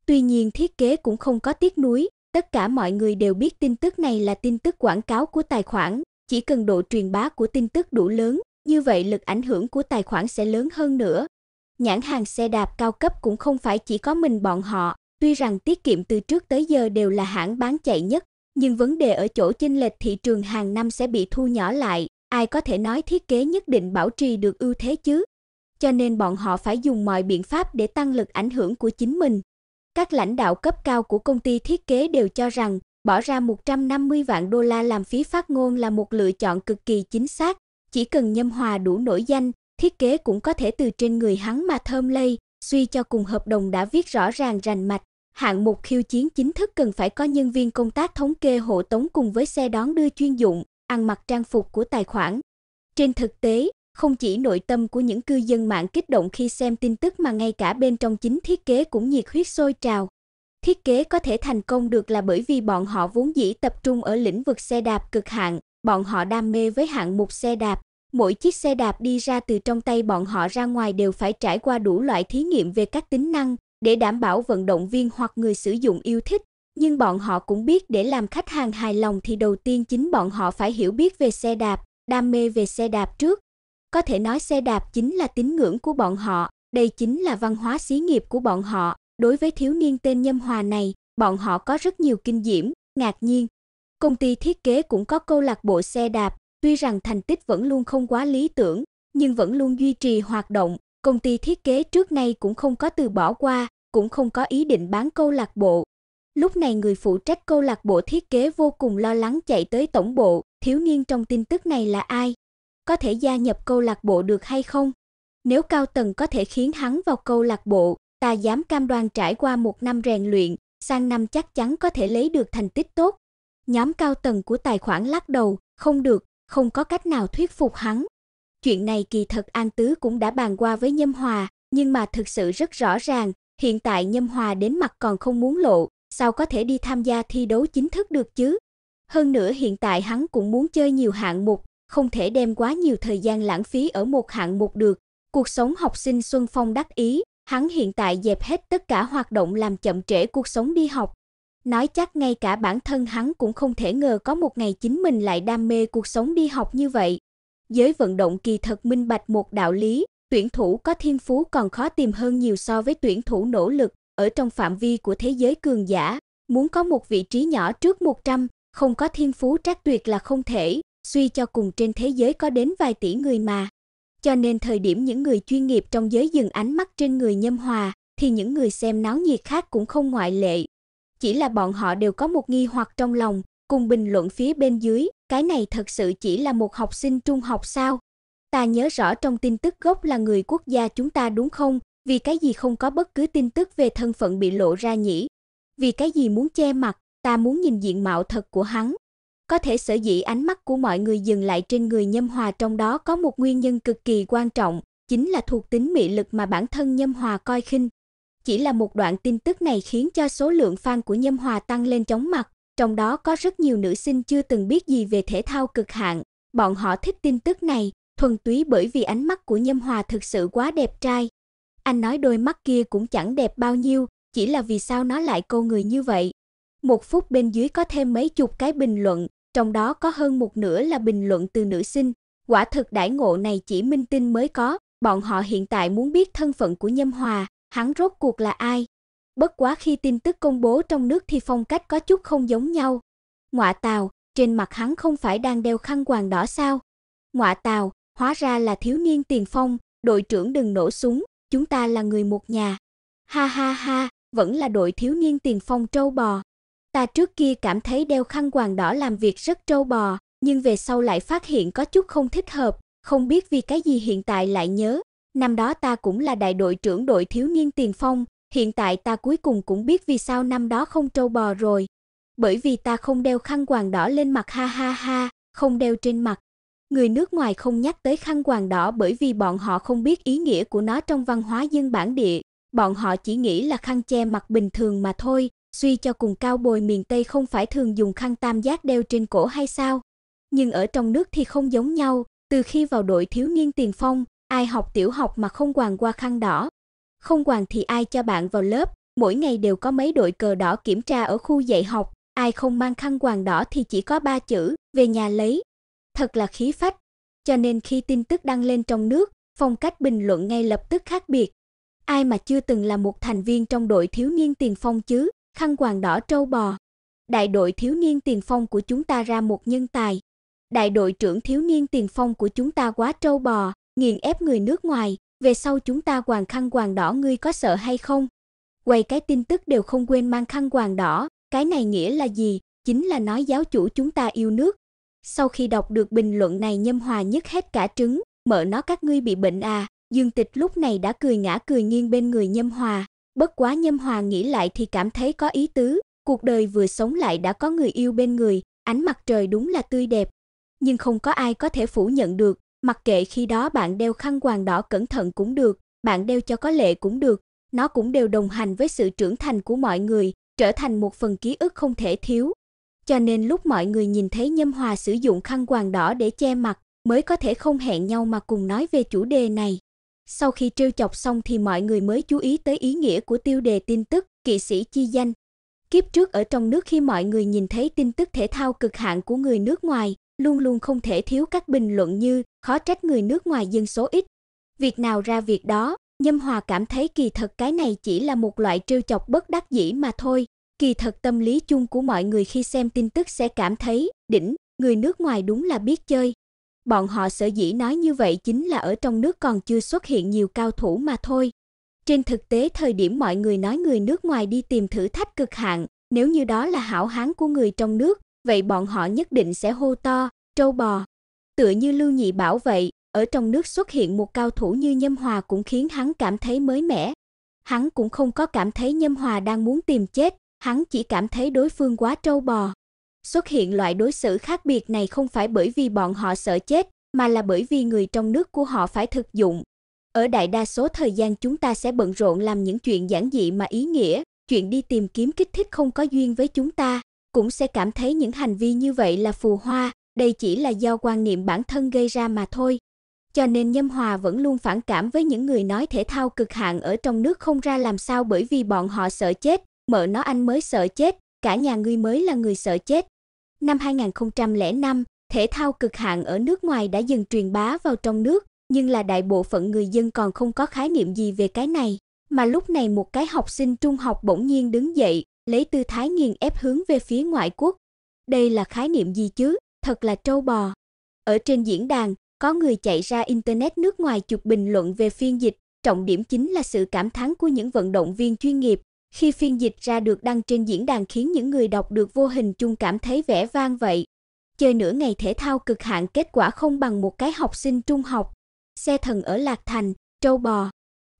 Tuy nhiên thiết kế cũng không có tiếc nuối, tất cả mọi người đều biết tin tức này là tin tức quảng cáo của tài khoản, chỉ cần độ truyền bá của tin tức đủ lớn, như vậy lực ảnh hưởng của tài khoản sẽ lớn hơn nữa. Nhãn hàng xe đạp cao cấp cũng không phải chỉ có mình bọn họ, tuy rằng tiết kiệm từ trước tới giờ đều là hãng bán chạy nhất, nhưng vấn đề ở chỗ chênh lệch thị trường hàng năm sẽ bị thu nhỏ lại, ai có thể nói thiết kế nhất định bảo trì được ưu thế chứ? cho nên bọn họ phải dùng mọi biện pháp để tăng lực ảnh hưởng của chính mình. Các lãnh đạo cấp cao của công ty thiết kế đều cho rằng bỏ ra 150 vạn đô la làm phí phát ngôn là một lựa chọn cực kỳ chính xác, chỉ cần Nhâm Hòa đủ nổi danh, thiết kế cũng có thể từ trên người hắn mà thơm lây, suy cho cùng hợp đồng đã viết rõ ràng rành mạch, hạng mục khiêu chiến chính thức cần phải có nhân viên công tác thống kê hộ tống cùng với xe đón đưa chuyên dụng, ăn mặc trang phục của tài khoản. Trên thực tế, không chỉ nội tâm của những cư dân mạng kích động khi xem tin tức mà ngay cả bên trong chính thiết kế cũng nhiệt huyết sôi trào. Thiết kế có thể thành công được là bởi vì bọn họ vốn dĩ tập trung ở lĩnh vực xe đạp cực hạn, bọn họ đam mê với hạng mục xe đạp. Mỗi chiếc xe đạp đi ra từ trong tay bọn họ ra ngoài đều phải trải qua đủ loại thí nghiệm về các tính năng để đảm bảo vận động viên hoặc người sử dụng yêu thích nhưng bọn họ cũng biết để làm khách hàng hài lòng thì đầu tiên chính bọn họ phải hiểu biết về xe đạp, đam mê về xe đạp trước, có thể nói xe đạp chính là tín ngưỡng của bọn họ, đây chính là văn hóa xí nghiệp của bọn họ. Đối với thiếu niên tên Nhâm Hòa này, bọn họ có rất nhiều kinh diễm, ngạc nhiên. Công ty thiết kế cũng có câu lạc bộ xe đạp, tuy rằng thành tích vẫn luôn không quá lý tưởng, nhưng vẫn luôn duy trì hoạt động. Công ty thiết kế trước nay cũng không có từ bỏ qua, cũng không có ý định bán câu lạc bộ. Lúc này người phụ trách câu lạc bộ thiết kế vô cùng lo lắng chạy tới tổng bộ, thiếu niên trong tin tức này là ai? có thể gia nhập câu lạc bộ được hay không? Nếu cao tầng có thể khiến hắn vào câu lạc bộ, ta dám cam đoan trải qua một năm rèn luyện, sang năm chắc chắn có thể lấy được thành tích tốt. Nhóm cao tầng của tài khoản lắc đầu, không được, không có cách nào thuyết phục hắn. Chuyện này kỳ thật An Tứ cũng đã bàn qua với Nhâm Hòa, nhưng mà thực sự rất rõ ràng, hiện tại Nhâm Hòa đến mặt còn không muốn lộ, sao có thể đi tham gia thi đấu chính thức được chứ? Hơn nữa hiện tại hắn cũng muốn chơi nhiều hạng mục, không thể đem quá nhiều thời gian lãng phí ở một hạng mục được. Cuộc sống học sinh Xuân Phong đắc ý, hắn hiện tại dẹp hết tất cả hoạt động làm chậm trễ cuộc sống đi học. Nói chắc ngay cả bản thân hắn cũng không thể ngờ có một ngày chính mình lại đam mê cuộc sống đi học như vậy. Giới vận động kỳ thật minh bạch một đạo lý, tuyển thủ có thiên phú còn khó tìm hơn nhiều so với tuyển thủ nỗ lực ở trong phạm vi của thế giới cường giả, muốn có một vị trí nhỏ trước 100, không có thiên phú trác tuyệt là không thể, Suy cho cùng trên thế giới có đến vài tỷ người mà. Cho nên thời điểm những người chuyên nghiệp trong giới dừng ánh mắt trên người Nhâm Hòa thì những người xem náo nhiệt khác cũng không ngoại lệ. Chỉ là bọn họ đều có một nghi hoặc trong lòng, cùng bình luận phía bên dưới, cái này thật sự chỉ là một học sinh trung học sao? Ta nhớ rõ trong tin tức gốc là người quốc gia chúng ta đúng không? Vì cái gì không có bất cứ tin tức về thân phận bị lộ ra nhỉ? Vì cái gì muốn che mặt, ta muốn nhìn diện mạo thật của hắn. Có thể sở dĩ ánh mắt của mọi người dừng lại trên người Nhâm Hòa trong đó có một nguyên nhân cực kỳ quan trọng, chính là thuộc tính mị lực mà bản thân Nhâm Hòa coi khinh. Chỉ là một đoạn tin tức này khiến cho số lượng fan của Nhâm Hòa tăng lên chóng mặt, trong đó có rất nhiều nữ sinh chưa từng biết gì về thể thao cực hạn, bọn họ thích tin tức này, thuần túy bởi vì ánh mắt của Nhâm Hòa thực sự quá đẹp trai. Anh nói đôi mắt kia cũng chẳng đẹp bao nhiêu, chỉ là vì sao nó lại câu người như vậy. Một phút bên dưới có thêm mấy chục cái bình luận, trong đó có hơn một nửa là bình luận từ nữ sinh. Quả thực đãi ngộ này chỉ minh tinh mới có, bọn họ hiện tại muốn biết thân phận của Nhâm Hòa, hắn rốt cuộc là ai. Bất quá khi tin tức công bố trong nước thì phong cách có chút không giống nhau. Ngọa Tào, trên mặt hắn không phải đang đeo khăn quàng đỏ sao? Ngọa Tào, hóa ra là thiếu niên Tiền Phong, đội trưởng đừng nổ súng, chúng ta là người một nhà. Ha ha ha, vẫn là đội thiếu niên Tiền Phong trâu bò. Ta trước kia cảm thấy đeo khăn quàng đỏ làm việc rất trâu bò, nhưng về sau lại phát hiện có chút không thích hợp, không biết vì cái gì hiện tại lại nhớ. Năm đó ta cũng là đại đội trưởng đội thiếu niên tiền phong, hiện tại ta cuối cùng cũng biết vì sao năm đó không trâu bò rồi. Bởi vì ta không đeo khăn quàng đỏ lên mặt ha ha ha, không đeo trên mặt. Người nước ngoài không nhắc tới khăn quàng đỏ bởi vì bọn họ không biết ý nghĩa của nó trong văn hóa dân bản địa, bọn họ chỉ nghĩ là khăn che mặt bình thường mà thôi, Suy cho cùng cao bồi miền Tây không phải thường dùng khăn tam giác đeo trên cổ hay sao? Nhưng ở trong nước thì không giống nhau, từ khi vào đội thiếu niên tiền phong, ai học tiểu học mà không quàng qua khăn đỏ. Không quàng thì ai cho bạn vào lớp, mỗi ngày đều có mấy đội cờ đỏ kiểm tra ở khu dạy học, ai không mang khăn quàng đỏ thì chỉ có ba chữ, về nhà lấy. Thật là khí phách. Cho nên khi tin tức đăng lên trong nước, phong cách bình luận ngay lập tức khác biệt. Ai mà chưa từng là một thành viên trong đội thiếu niên tiền phong chứ, khăn quàng đỏ trâu bò. Đại đội thiếu niên tiền phong của chúng ta ra một nhân tài. Đại đội trưởng thiếu niên tiền phong của chúng ta quá trâu bò, nghiền ép người nước ngoài, về sau chúng ta hoàng khăn quàng đỏ ngươi có sợ hay không? Quay cái tin tức đều không quên mang khăn quàng đỏ, cái này nghĩa là gì? Chính là nói giáo chủ chúng ta yêu nước. Sau khi đọc được bình luận này Nhâm Hòa nhức hết cả trứng, mở nó các ngươi bị bệnh à? Dương Tịch lúc này đã cười ngã cười nghiêng bên người Nhâm Hòa, Bất quá Nhâm Hoàng nghĩ lại thì cảm thấy có ý tứ, cuộc đời vừa sống lại đã có người yêu bên người, ánh mặt trời đúng là tươi đẹp. Nhưng không có ai có thể phủ nhận được, mặc kệ khi đó bạn đeo khăn quàng đỏ cẩn thận cũng được, bạn đeo cho có lệ cũng được, nó cũng đều đồng hành với sự trưởng thành của mọi người, trở thành một phần ký ức không thể thiếu. Cho nên lúc mọi người nhìn thấy Nhâm Hòa sử dụng khăn quàng đỏ để che mặt, mới có thể không hẹn nhau mà cùng nói về chủ đề này. Sau khi trêu chọc xong thì mọi người mới chú ý tới ý nghĩa của tiêu đề tin tức, kỵ sĩ chi danh. Kiếp trước ở trong nước khi mọi người nhìn thấy tin tức thể thao cực hạn của người nước ngoài, luôn luôn không thể thiếu các bình luận như khó trách người nước ngoài dân số ít. Việc nào ra việc đó, Nhâm Hòa cảm thấy kỳ thật cái này chỉ là một loại trêu chọc bất đắc dĩ mà thôi. Kỳ thật tâm lý chung của mọi người khi xem tin tức sẽ cảm thấy, đỉnh, người nước ngoài đúng là biết chơi, Bọn họ sở dĩ nói như vậy chính là ở trong nước còn chưa xuất hiện nhiều cao thủ mà thôi. Trên thực tế thời điểm mọi người nói người nước ngoài đi tìm thử thách cực hạn, nếu như đó là hảo hán của người trong nước, vậy bọn họ nhất định sẽ hô to, trâu bò. Tựa như Lưu Nhị Bảo vậy, ở trong nước xuất hiện một cao thủ như Nhâm Hòa cũng khiến hắn cảm thấy mới mẻ. Hắn cũng không có cảm thấy Nhâm Hòa đang muốn tìm chết, hắn chỉ cảm thấy đối phương quá trâu bò. Xuất hiện loại đối xử khác biệt này không phải bởi vì bọn họ sợ chết, mà là bởi vì người trong nước của họ phải thực dụng. Ở đại đa số thời gian chúng ta sẽ bận rộn làm những chuyện giản dị mà ý nghĩa, chuyện đi tìm kiếm kích thích không có duyên với chúng ta, cũng sẽ cảm thấy những hành vi như vậy là phù hoa, đây chỉ là do quan niệm bản thân gây ra mà thôi. Cho nên Nhâm Hòa vẫn luôn phản cảm với những người nói thể thao cực hạn ở trong nước không ra làm sao bởi vì bọn họ sợ chết, mợ nó anh mới sợ chết, cả nhà ngươi mới là người sợ chết năm 2005, thể thao cực hạn ở nước ngoài đã dần truyền bá vào trong nước, nhưng là đại bộ phận người dân còn không có khái niệm gì về cái này. Mà lúc này một cái học sinh trung học bỗng nhiên đứng dậy, lấy tư thái nghiền ép hướng về phía ngoại quốc. Đây là khái niệm gì chứ? Thật là trâu bò. Ở trên diễn đàn, có người chạy ra internet nước ngoài chụp bình luận về phiên dịch, trọng điểm chính là sự cảm thán của những vận động viên chuyên nghiệp, khi phiên dịch ra được đăng trên diễn đàn khiến những người đọc được vô hình chung cảm thấy vẻ vang vậy. Chơi nửa ngày thể thao cực hạn kết quả không bằng một cái học sinh trung học. Xe thần ở Lạc Thành, trâu bò.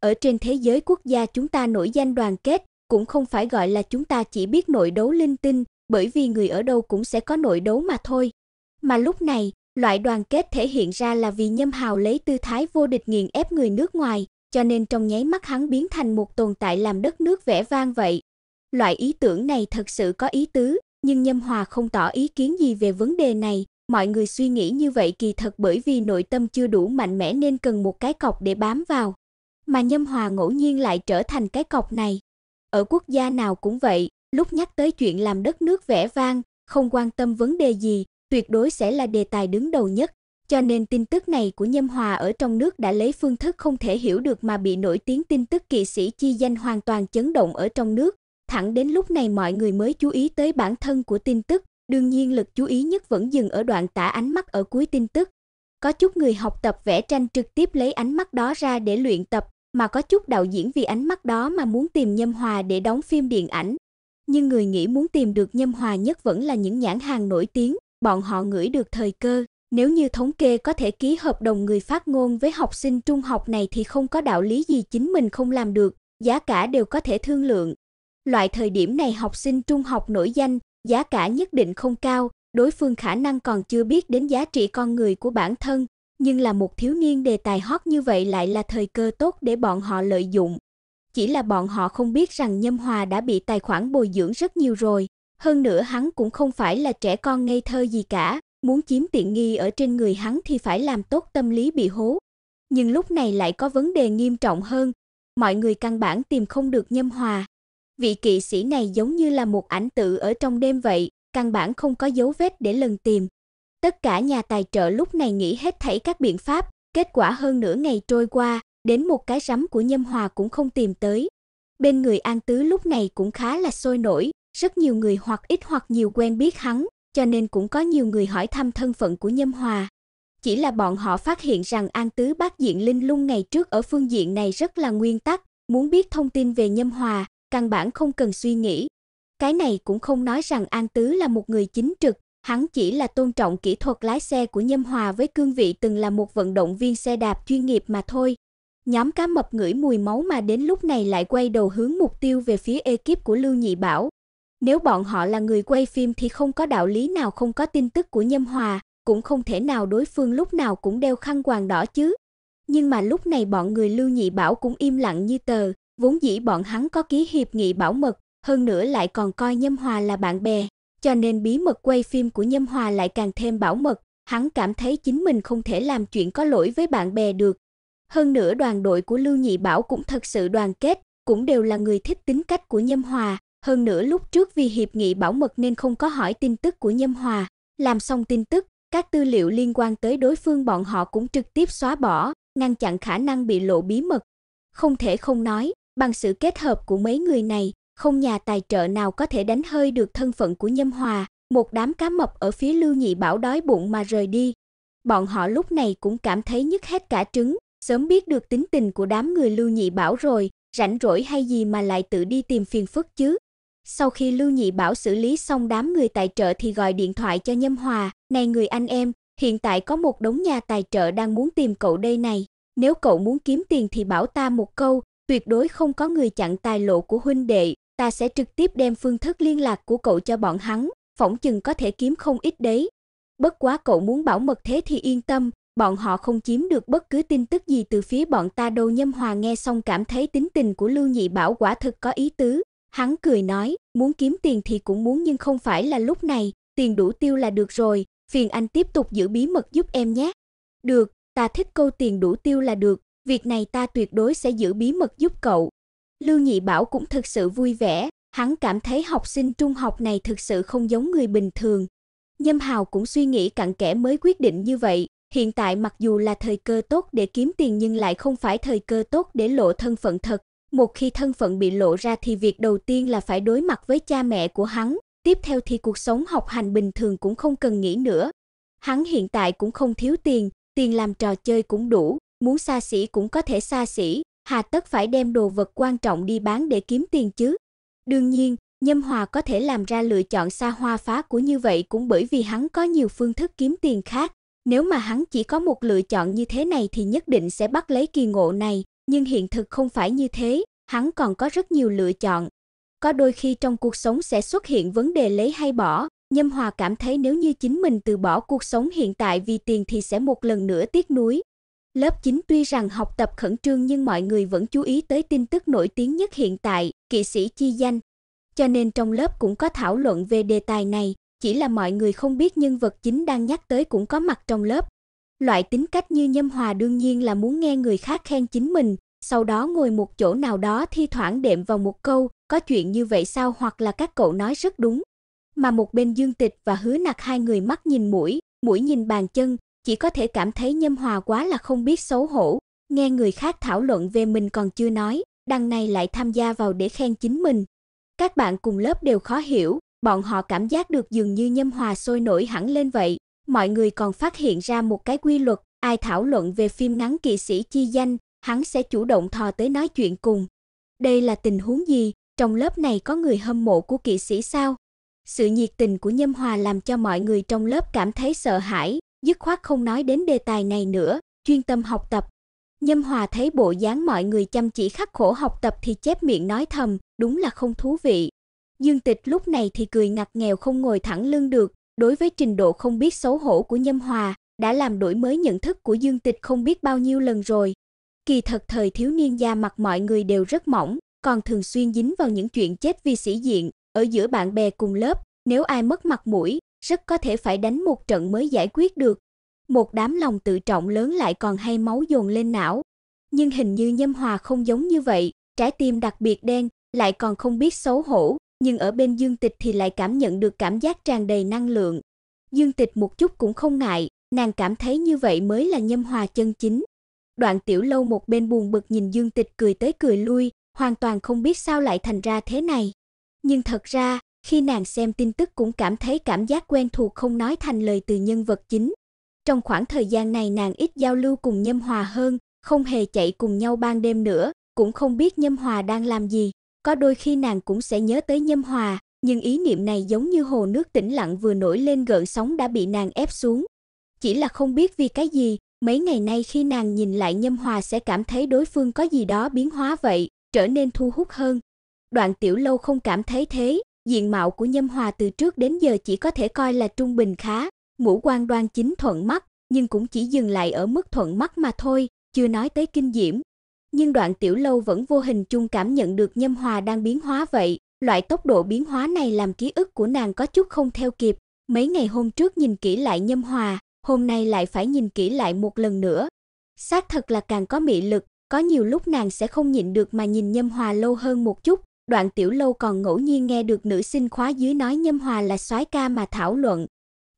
Ở trên thế giới quốc gia chúng ta nổi danh đoàn kết, cũng không phải gọi là chúng ta chỉ biết nội đấu linh tinh, bởi vì người ở đâu cũng sẽ có nội đấu mà thôi. Mà lúc này, loại đoàn kết thể hiện ra là vì Nhâm Hào lấy tư thái vô địch nghiền ép người nước ngoài, cho nên trong nháy mắt hắn biến thành một tồn tại làm đất nước vẻ vang vậy. Loại ý tưởng này thật sự có ý tứ, nhưng Nhâm Hòa không tỏ ý kiến gì về vấn đề này, mọi người suy nghĩ như vậy kỳ thật bởi vì nội tâm chưa đủ mạnh mẽ nên cần một cái cọc để bám vào. Mà Nhâm Hòa ngẫu nhiên lại trở thành cái cọc này. Ở quốc gia nào cũng vậy, lúc nhắc tới chuyện làm đất nước vẻ vang, không quan tâm vấn đề gì, tuyệt đối sẽ là đề tài đứng đầu nhất, cho nên tin tức này của Nhâm Hòa ở trong nước đã lấy phương thức không thể hiểu được mà bị nổi tiếng tin tức kỳ sĩ chi danh hoàn toàn chấn động ở trong nước. Thẳng đến lúc này mọi người mới chú ý tới bản thân của tin tức, đương nhiên lực chú ý nhất vẫn dừng ở đoạn tả ánh mắt ở cuối tin tức. Có chút người học tập vẽ tranh trực tiếp lấy ánh mắt đó ra để luyện tập, mà có chút đạo diễn vì ánh mắt đó mà muốn tìm Nhâm Hòa để đóng phim điện ảnh. Nhưng người nghĩ muốn tìm được Nhâm Hòa nhất vẫn là những nhãn hàng nổi tiếng, bọn họ ngửi được thời cơ, nếu như thống kê có thể ký hợp đồng người phát ngôn với học sinh trung học này thì không có đạo lý gì chính mình không làm được, giá cả đều có thể thương lượng. Loại thời điểm này học sinh trung học nổi danh, giá cả nhất định không cao, đối phương khả năng còn chưa biết đến giá trị con người của bản thân, nhưng là một thiếu niên đề tài hot như vậy lại là thời cơ tốt để bọn họ lợi dụng. Chỉ là bọn họ không biết rằng Nhâm Hòa đã bị tài khoản bồi dưỡng rất nhiều rồi, hơn nữa hắn cũng không phải là trẻ con ngây thơ gì cả, muốn chiếm tiện nghi ở trên người hắn thì phải làm tốt tâm lý bị hố. Nhưng lúc này lại có vấn đề nghiêm trọng hơn, mọi người căn bản tìm không được Nhâm Hòa. Vị kỵ sĩ này giống như là một ảnh tự ở trong đêm vậy, căn bản không có dấu vết để lần tìm. Tất cả nhà tài trợ lúc này nghĩ hết thảy các biện pháp, kết quả hơn nửa ngày trôi qua, đến một cái rắm của Nhâm Hòa cũng không tìm tới. Bên người An Tứ lúc này cũng khá là sôi nổi, rất nhiều người hoặc ít hoặc nhiều quen biết hắn, cho nên cũng có nhiều người hỏi thăm thân phận của Nhâm Hòa. Chỉ là bọn họ phát hiện rằng An Tứ Bác Diện Linh Lung ngày trước ở phương diện này rất là nguyên tắc, muốn biết thông tin về Nhâm Hòa, căn bản không cần suy nghĩ. Cái này cũng không nói rằng An Tứ là một người chính trực, hắn chỉ là tôn trọng kỹ thuật lái xe của Nhâm Hòa với cương vị từng là một vận động viên xe đạp chuyên nghiệp mà thôi. Nhóm cá mập ngửi mùi máu mà đến lúc này lại quay đầu hướng mục tiêu về phía ekip của Lưu Nhị Bảo, nếu bọn họ là người quay phim thì không có đạo lý nào không có tin tức của Nhâm Hòa, cũng không thể nào đối phương lúc nào cũng đeo khăn quàng đỏ chứ. Nhưng mà lúc này bọn người Lưu Nhị Bảo cũng im lặng như tờ, vốn dĩ bọn hắn có ký hiệp nghị bảo mật, hơn nữa lại còn coi Nhâm Hòa là bạn bè, cho nên bí mật quay phim của Nhâm Hòa lại càng thêm bảo mật, hắn cảm thấy chính mình không thể làm chuyện có lỗi với bạn bè được. Hơn nữa đoàn đội của Lưu Nhị Bảo cũng thật sự đoàn kết, cũng đều là người thích tính cách của Nhâm Hòa, hơn nữa lúc trước vì hiệp nghị bảo mật nên không có hỏi tin tức của Nhâm Hòa, làm xong tin tức, các tư liệu liên quan tới đối phương bọn họ cũng trực tiếp xóa bỏ, ngăn chặn khả năng bị lộ bí mật. Không thể không nói, bằng sự kết hợp của mấy người này, không nhà tài trợ nào có thể đánh hơi được thân phận của Nhâm Hòa, một đám cá mập ở phía Lưu Nhị Bảo đói bụng mà rời đi. Bọn họ lúc này cũng cảm thấy nhức hết cả trứng, sớm biết được tính tình của đám người Lưu Nhị Bảo rồi, rảnh rỗi hay gì mà lại tự đi tìm phiền phức chứ. Sau khi Lưu Nhị Bảo xử lý xong đám người tài trợ thì gọi điện thoại cho Nhâm Hòa, "Này người anh em, hiện tại có một đống nhà tài trợ đang muốn tìm cậu đây này, nếu cậu muốn kiếm tiền thì bảo ta một câu, tuyệt đối không có người chặn tài lộ của huynh đệ, ta sẽ trực tiếp đem phương thức liên lạc của cậu cho bọn hắn, phỏng chừng có thể kiếm không ít đấy. Bất quá cậu muốn bảo mật thế thì yên tâm, bọn họ không chiếm được bất cứ tin tức gì từ phía bọn ta đâu." Nhâm Hòa nghe xong cảm thấy tính tình của Lưu Nhị Bảo quả thực có ý tứ, Hắn cười nói, muốn kiếm tiền thì cũng muốn nhưng không phải là lúc này, tiền đủ tiêu là được rồi, phiền anh tiếp tục giữ bí mật giúp em nhé. Được, ta thích câu tiền đủ tiêu là được, việc này ta tuyệt đối sẽ giữ bí mật giúp cậu. Lưu Nhị Bảo cũng thực sự vui vẻ, hắn cảm thấy học sinh trung học này thực sự không giống người bình thường. Nhâm Hào cũng suy nghĩ cặn kẽ mới quyết định như vậy, hiện tại mặc dù là thời cơ tốt để kiếm tiền nhưng lại không phải thời cơ tốt để lộ thân phận thật, một khi thân phận bị lộ ra thì việc đầu tiên là phải đối mặt với cha mẹ của hắn, tiếp theo thì cuộc sống học hành bình thường cũng không cần nghĩ nữa. Hắn hiện tại cũng không thiếu tiền, tiền làm trò chơi cũng đủ, muốn xa xỉ cũng có thể xa xỉ, hà tất phải đem đồ vật quan trọng đi bán để kiếm tiền chứ. Đương nhiên, Nhâm Hòa có thể làm ra lựa chọn xa hoa phá của như vậy cũng bởi vì hắn có nhiều phương thức kiếm tiền khác. Nếu mà hắn chỉ có một lựa chọn như thế này thì nhất định sẽ bắt lấy kỳ ngộ này, nhưng hiện thực không phải như thế, hắn còn có rất nhiều lựa chọn. Có đôi khi trong cuộc sống sẽ xuất hiện vấn đề lấy hay bỏ, Nhâm Hòa cảm thấy nếu như chính mình từ bỏ cuộc sống hiện tại vì tiền thì sẽ một lần nữa tiếc nuối. Lớp 9 tuy rằng học tập khẩn trương nhưng mọi người vẫn chú ý tới tin tức nổi tiếng nhất hiện tại, kỵ sĩ chi danh. Cho nên trong lớp cũng có thảo luận về đề tài này, chỉ là mọi người không biết nhân vật chính đang nhắc tới cũng có mặt trong lớp, Loại tính cách như Nhâm Hòa đương nhiên là muốn nghe người khác khen chính mình, sau đó ngồi một chỗ nào đó thi thoảng đệm vào một câu, có chuyện như vậy sao hoặc là các cậu nói rất đúng. Mà một bên Dương Tịch và Hứa Nặc hai người mắt nhìn mũi, mũi nhìn bàn chân, chỉ có thể cảm thấy Nhâm Hòa quá là không biết xấu hổ, nghe người khác thảo luận về mình còn chưa nói, đằng này lại tham gia vào để khen chính mình. Các bạn cùng lớp đều khó hiểu, bọn họ cảm giác được dường như Nhâm Hòa sôi nổi hẳn lên vậy, mọi người còn phát hiện ra một cái quy luật, ai thảo luận về phim ngắn kỵ sĩ chi danh, hắn sẽ chủ động thò tới nói chuyện cùng. Đây là tình huống gì? Trong lớp này có người hâm mộ của kỵ sĩ sao? Sự nhiệt tình của Nhâm Hòa làm cho mọi người trong lớp cảm thấy sợ hãi, dứt khoát không nói đến đề tài này nữa, chuyên tâm học tập. Nhâm Hòa thấy bộ dáng mọi người chăm chỉ khắc khổ học tập thì chép miệng nói thầm, đúng là không thú vị. Dương Tịch lúc này thì cười ngặt nghèo không ngồi thẳng lưng được, Đối với trình độ không biết xấu hổ của Nhâm Hòa, đã làm đổi mới nhận thức của Dương Tịch không biết bao nhiêu lần rồi. Kỳ thật thời thiếu niên da mặt mọi người đều rất mỏng, còn thường xuyên dính vào những chuyện chết vì sĩ diện, ở giữa bạn bè cùng lớp, nếu ai mất mặt mũi, rất có thể phải đánh một trận mới giải quyết được. Một đám lòng tự trọng lớn lại còn hay máu dồn lên não. Nhưng hình như Nhâm Hòa không giống như vậy, trái tim đặc biệt đen, lại còn không biết xấu hổ, nhưng ở bên Dương Tịch thì lại cảm nhận được cảm giác tràn đầy năng lượng. Dương Tịch một chút cũng không ngại, nàng cảm thấy như vậy mới là nhâm hòa chân chính. Đoạn Tiểu Lâu một bên buồn bực nhìn Dương Tịch cười tới cười lui, hoàn toàn không biết sao lại thành ra thế này. Nhưng thật ra, khi nàng xem tin tức cũng cảm thấy cảm giác quen thuộc không nói thành lời từ nhân vật chính. Trong khoảng thời gian này nàng ít giao lưu cùng Nhâm Hòa hơn, không hề chạy cùng nhau ban đêm nữa, cũng không biết Nhâm Hòa đang làm gì, có đôi khi nàng cũng sẽ nhớ tới Nhâm Hòa, nhưng ý niệm này giống như hồ nước tĩnh lặng vừa nổi lên gợn sóng đã bị nàng ép xuống. Chỉ là không biết vì cái gì, mấy ngày nay khi nàng nhìn lại Nhâm Hòa sẽ cảm thấy đối phương có gì đó biến hóa vậy, trở nên thu hút hơn. Đoạn Tiểu Lâu không cảm thấy thế, diện mạo của Nhâm Hòa từ trước đến giờ chỉ có thể coi là trung bình khá, mũ quan đoan chính thuận mắt, nhưng cũng chỉ dừng lại ở mức thuận mắt mà thôi, chưa nói tới kinh diễm, nhưng đoạn tiểu lâu vẫn vô hình chung cảm nhận được Nhâm Hòa đang biến hóa vậy, loại tốc độ biến hóa này làm ký ức của nàng có chút không theo kịp, mấy ngày hôm trước nhìn kỹ lại Nhâm Hòa, hôm nay lại phải nhìn kỹ lại một lần nữa. Xác thật là càng có mị lực, có nhiều lúc nàng sẽ không nhịn được mà nhìn Nhâm Hòa lâu hơn một chút, Đoạn Tiểu Lâu còn ngẫu nhiên nghe được nữ sinh khóa dưới nói Nhâm Hòa là soái ca mà thảo luận.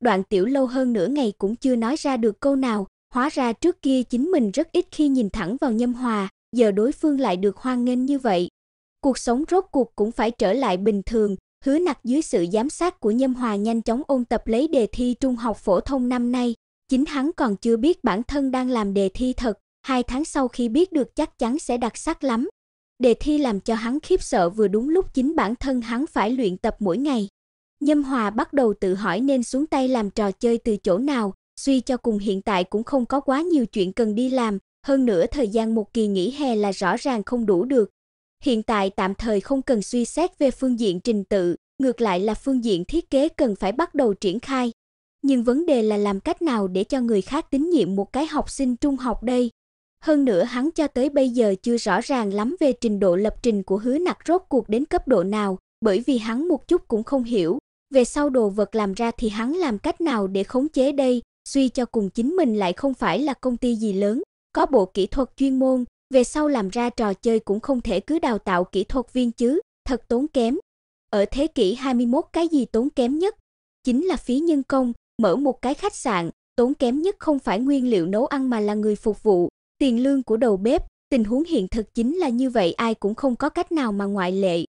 Đoạn Tiểu Lâu hơn nửa ngày cũng chưa nói ra được câu nào, hóa ra trước kia chính mình rất ít khi nhìn thẳng vào Nhâm Hòa, giờ đối phương lại được hoan nghênh như vậy. Cuộc sống rốt cuộc cũng phải trở lại bình thường, hứa nặc dưới sự giám sát của Nhâm Hòa nhanh chóng ôn tập lấy đề thi trung học phổ thông năm nay, chính hắn còn chưa biết bản thân đang làm đề thi thật, hai tháng sau khi biết được chắc chắn sẽ đặc sắc lắm. Đề thi làm cho hắn khiếp sợ vừa đúng lúc chính bản thân hắn phải luyện tập mỗi ngày. Nhâm Hòa bắt đầu tự hỏi nên xuống tay làm trò chơi từ chỗ nào, suy cho cùng hiện tại cũng không có quá nhiều chuyện cần đi làm, hơn nữa thời gian một kỳ nghỉ hè là rõ ràng không đủ được. Hiện tại tạm thời không cần suy xét về phương diện trình tự, ngược lại là phương diện thiết kế cần phải bắt đầu triển khai. Nhưng vấn đề là làm cách nào để cho người khác tín nhiệm một cái học sinh trung học đây? Hơn nữa hắn cho tới bây giờ chưa rõ ràng lắm về trình độ lập trình của hứa nặc rốt cuộc đến cấp độ nào, bởi vì hắn một chút cũng không hiểu. Về sau đồ vật làm ra thì hắn làm cách nào để khống chế đây, suy cho cùng chính mình lại không phải là công ty gì lớn, có bộ kỹ thuật chuyên môn, về sau làm ra trò chơi cũng không thể cứ đào tạo kỹ thuật viên chứ, thật tốn kém. Ở thế kỷ 21 cái gì tốn kém nhất? Chính là phí nhân công, mở một cái khách sạn, tốn kém nhất không phải nguyên liệu nấu ăn mà là người phục vụ, tiền lương của đầu bếp, tình huống hiện thực chính là như vậy ai cũng không có cách nào mà ngoại lệ.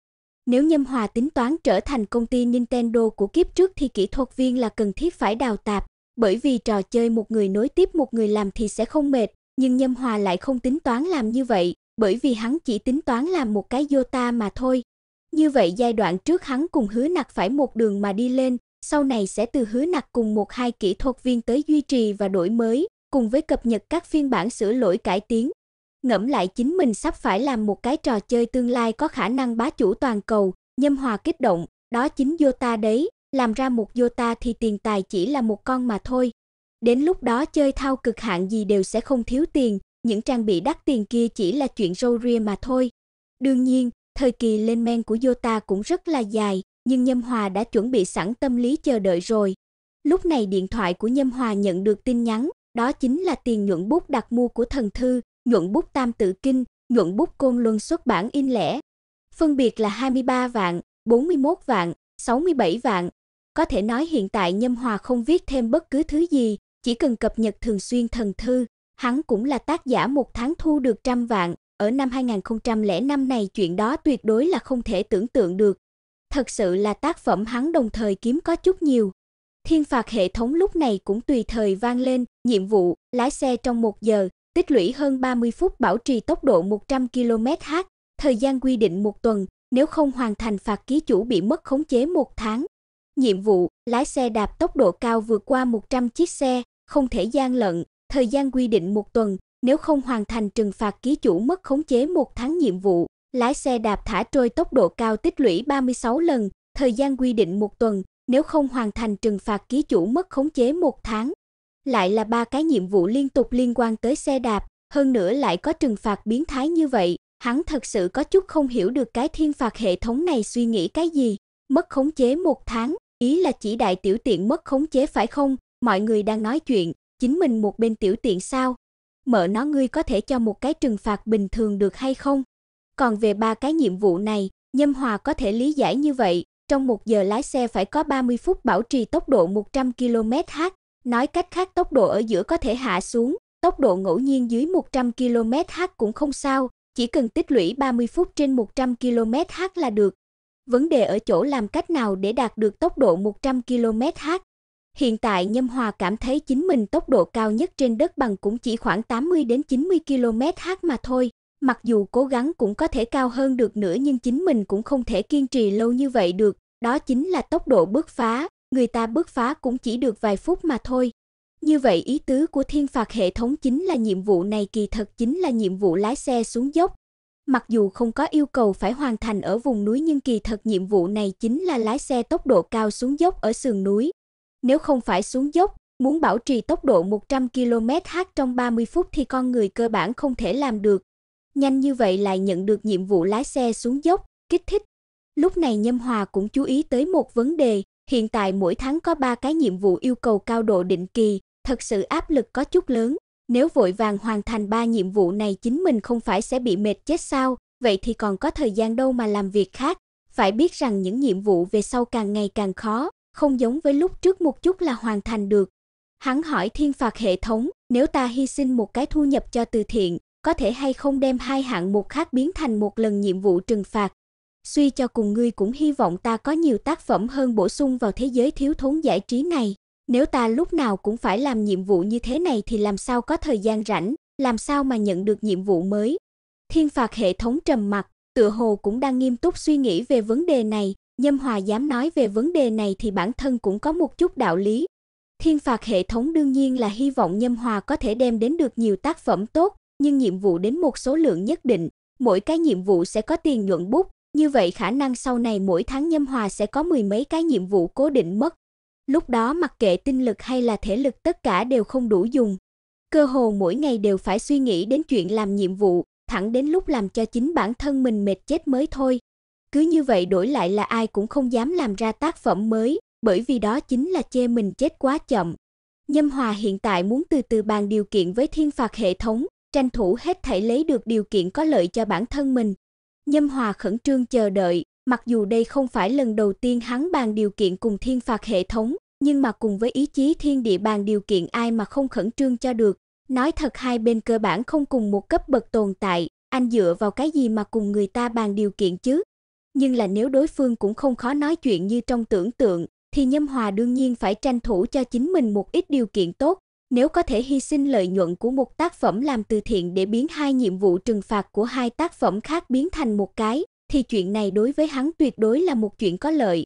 Nếu Nhâm Hòa tính toán trở thành công ty Nintendo của kiếp trước thì kỹ thuật viên là cần thiết phải đào tạp, bởi vì trò chơi một người nối tiếp một người làm thì sẽ không mệt, nhưng Nhâm Hòa lại không tính toán làm như vậy, bởi vì hắn chỉ tính toán làm một cái Yota mà thôi. Như vậy giai đoạn trước hắn cùng Hứa Nặc phải một đường mà đi lên, sau này sẽ từ Hứa Nặc cùng một hai kỹ thuật viên tới duy trì và đổi mới, cùng với cập nhật các phiên bản sửa lỗi cải tiến. Ngẫm lại chính mình sắp phải làm một cái trò chơi tương lai có khả năng bá chủ toàn cầu, Nhâm Hòa kích động, đó chính Yota đấy, làm ra một Yota thì tiền tài chỉ là một con mà thôi, Đến lúc đó chơi thao cực hạn gì đều sẽ không thiếu tiền, những trang bị đắt tiền kia chỉ là chuyện râu ria mà thôi. Đương nhiên, thời kỳ lên men của Yota cũng rất là dài, nhưng Nhâm Hòa đã chuẩn bị sẵn tâm lý chờ đợi rồi. Lúc này điện thoại của Nhâm Hòa nhận được tin nhắn, đó chính là tiền nhuận bút đặt mua của thần thư, nhuận bút Tam tự kinh, nhuận bút Côn Luân xuất bản in lẻ. Phân biệt là 23 vạn, 41 vạn, 67 vạn. Có thể nói hiện tại Nhâm Hòa không viết thêm bất cứ thứ gì, chỉ cần cập nhật thường xuyên thần thư, hắn cũng là tác giả một tháng thu được trăm vạn, ở năm 2005 này chuyện đó tuyệt đối là không thể tưởng tượng được. Thật sự là tác phẩm hắn đồng thời kiếm có chút nhiều. Thiên phạt hệ thống lúc này cũng tùy thời vang lên, nhiệm vụ, lái xe trong một giờ, tích lũy hơn 30 phút bảo trì tốc độ 100 km/h, thời gian quy định một tuần, nếu không hoàn thành phạt ký chủ bị mất khống chế một tháng. Nhiệm vụ, lái xe đạp tốc độ cao vượt qua 100 chiếc xe, không thể gian lận, thời gian quy định một tuần, nếu không hoàn thành trừng phạt ký chủ mất khống chế một tháng nhiệm vụ, lái xe đạp thả trôi tốc độ cao tích lũy 36 lần, thời gian quy định một tuần, nếu không hoàn thành trừng phạt ký chủ mất khống chế một tháng. Lại là ba cái nhiệm vụ liên tục liên quan tới xe đạp, hơn nữa lại có trừng phạt biến thái như vậy, hắn thật sự có chút không hiểu được cái thiên phạt hệ thống này suy nghĩ cái gì. Mất khống chế một tháng, ý là chỉ đại tiểu tiện mất khống chế phải không? Mọi người đang nói chuyện, chính mình một bên tiểu tiện sao? mở nó ngươi có thể cho một cái trừng phạt bình thường được hay không? Còn về ba cái nhiệm vụ này, Nhâm Hòa có thể lý giải như vậy, trong một giờ lái xe phải có 30 phút bảo trì tốc độ 100 km/h, nói cách khác tốc độ ở giữa có thể hạ xuống, tốc độ ngẫu nhiên dưới 100 km/h cũng không sao, chỉ cần tích lũy 30 phút trên 100 km/h là được. Vấn đề ở chỗ làm cách nào để đạt được tốc độ 100 km/h. Hiện tại Nhâm Hòa cảm thấy chính mình tốc độ cao nhất trên đất bằng cũng chỉ khoảng 80 đến 90 km/h mà thôi, mặc dù cố gắng cũng có thể cao hơn được nữa nhưng chính mình cũng không thể kiên trì lâu như vậy được, đó chính là tốc độ bước phá, người ta bước phá cũng chỉ được vài phút mà thôi. Như vậy ý tứ của thiên phạt hệ thống chính là nhiệm vụ này kỳ thật chính là nhiệm vụ lái xe xuống dốc. Mặc dù không có yêu cầu phải hoàn thành ở vùng núi nhưng kỳ thật nhiệm vụ này chính là lái xe tốc độ cao xuống dốc ở sườn núi, nếu không phải xuống dốc, muốn bảo trì tốc độ 100 km/h trong 30 phút thì con người cơ bản không thể làm được. Nhanh như vậy lại nhận được nhiệm vụ lái xe xuống dốc, kích thích. Lúc này Nhâm Hòa cũng chú ý tới một vấn đề, hiện tại mỗi tháng có 3 cái nhiệm vụ yêu cầu cao độ định kỳ, thật sự áp lực có chút lớn. Nếu vội vàng hoàn thành ba nhiệm vụ này chính mình không phải sẽ bị mệt chết sao, vậy thì còn có thời gian đâu mà làm việc khác. Phải biết rằng những nhiệm vụ về sau càng ngày càng khó, không giống với lúc trước một chút là hoàn thành được. Hắn hỏi thiên phạt hệ thống, nếu ta hy sinh một cái thu nhập cho từ thiện, có thể hay không đem hai hạng mục khác biến thành một lần nhiệm vụ trừng phạt. Suy cho cùng ngươi cũng hy vọng ta có nhiều tác phẩm hơn bổ sung vào thế giới thiếu thốn giải trí này. Nếu ta lúc nào cũng phải làm nhiệm vụ như thế này thì làm sao có thời gian rảnh, làm sao mà nhận được nhiệm vụ mới. Thiên phạt hệ thống trầm mặc, tựa hồ cũng đang nghiêm túc suy nghĩ về vấn đề này, Nhâm Hòa dám nói về vấn đề này thì bản thân cũng có một chút đạo lý. Thiên phạt hệ thống đương nhiên là hy vọng Nhâm Hòa có thể đem đến được nhiều tác phẩm tốt, nhưng nhiệm vụ đến một số lượng nhất định, mỗi cái nhiệm vụ sẽ có tiền nhuận bút, như vậy khả năng sau này mỗi tháng Nhâm Hòa sẽ có mười mấy cái nhiệm vụ cố định mất. Lúc đó mặc kệ tinh lực hay là thể lực tất cả đều không đủ dùng. Cơ hồ mỗi ngày đều phải suy nghĩ đến chuyện làm nhiệm vụ, thẳng đến lúc làm cho chính bản thân mình mệt chết mới thôi. Cứ như vậy đổi lại là ai cũng không dám làm ra tác phẩm mới, bởi vì đó chính là chê mình chết quá chậm. Nhâm Hòa hiện tại muốn từ từ bàn điều kiện với thiên phạt hệ thống, tranh thủ hết thảy lấy được điều kiện có lợi cho bản thân mình. Nhâm Hòa khẩn trương chờ đợi, mặc dù đây không phải lần đầu tiên hắn bàn điều kiện cùng thiên phạt hệ thống, nhưng mà cùng với ý chí thiên địa bàn điều kiện ai mà không khẩn trương cho được. Nói thật hai bên cơ bản không cùng một cấp bậc tồn tại, anh dựa vào cái gì mà cùng người ta bàn điều kiện chứ? nhưng là nếu đối phương cũng không khó nói chuyện như trong tưởng tượng, thì Nhâm Hòa đương nhiên phải tranh thủ cho chính mình một ít điều kiện tốt, nếu có thể hy sinh lợi nhuận của một tác phẩm làm từ thiện để biến hai nhiệm vụ trừng phạt của hai tác phẩm khác biến thành một cái, thì chuyện này đối với hắn tuyệt đối là một chuyện có lợi.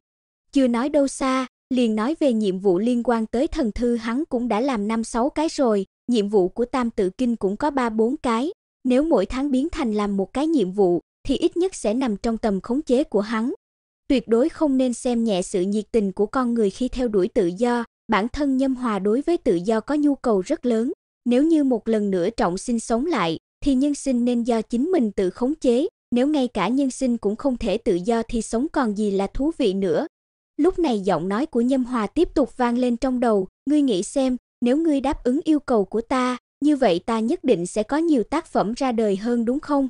Chưa nói đâu xa, liền nói về nhiệm vụ liên quan tới thần thư hắn cũng đã làm năm sáu cái rồi, nhiệm vụ của Tam tự kinh cũng có ba bốn cái, nếu mỗi tháng biến thành làm một cái nhiệm vụ, thì ít nhất sẽ nằm trong tầm khống chế của hắn. Tuyệt đối không nên xem nhẹ sự nhiệt tình của con người khi theo đuổi tự do, bản thân Nhâm Hòa đối với tự do có nhu cầu rất lớn, nếu như một lần nữa trọng sinh sống lại, thì nhân sinh nên do chính mình tự khống chế, nếu ngay cả nhân sinh cũng không thể tự do thì sống còn gì là thú vị nữa. Lúc này giọng nói của Nhâm Hòa tiếp tục vang lên trong đầu, ngươi nghĩ xem, nếu ngươi đáp ứng yêu cầu của ta, như vậy ta nhất định sẽ có nhiều tác phẩm ra đời hơn đúng không?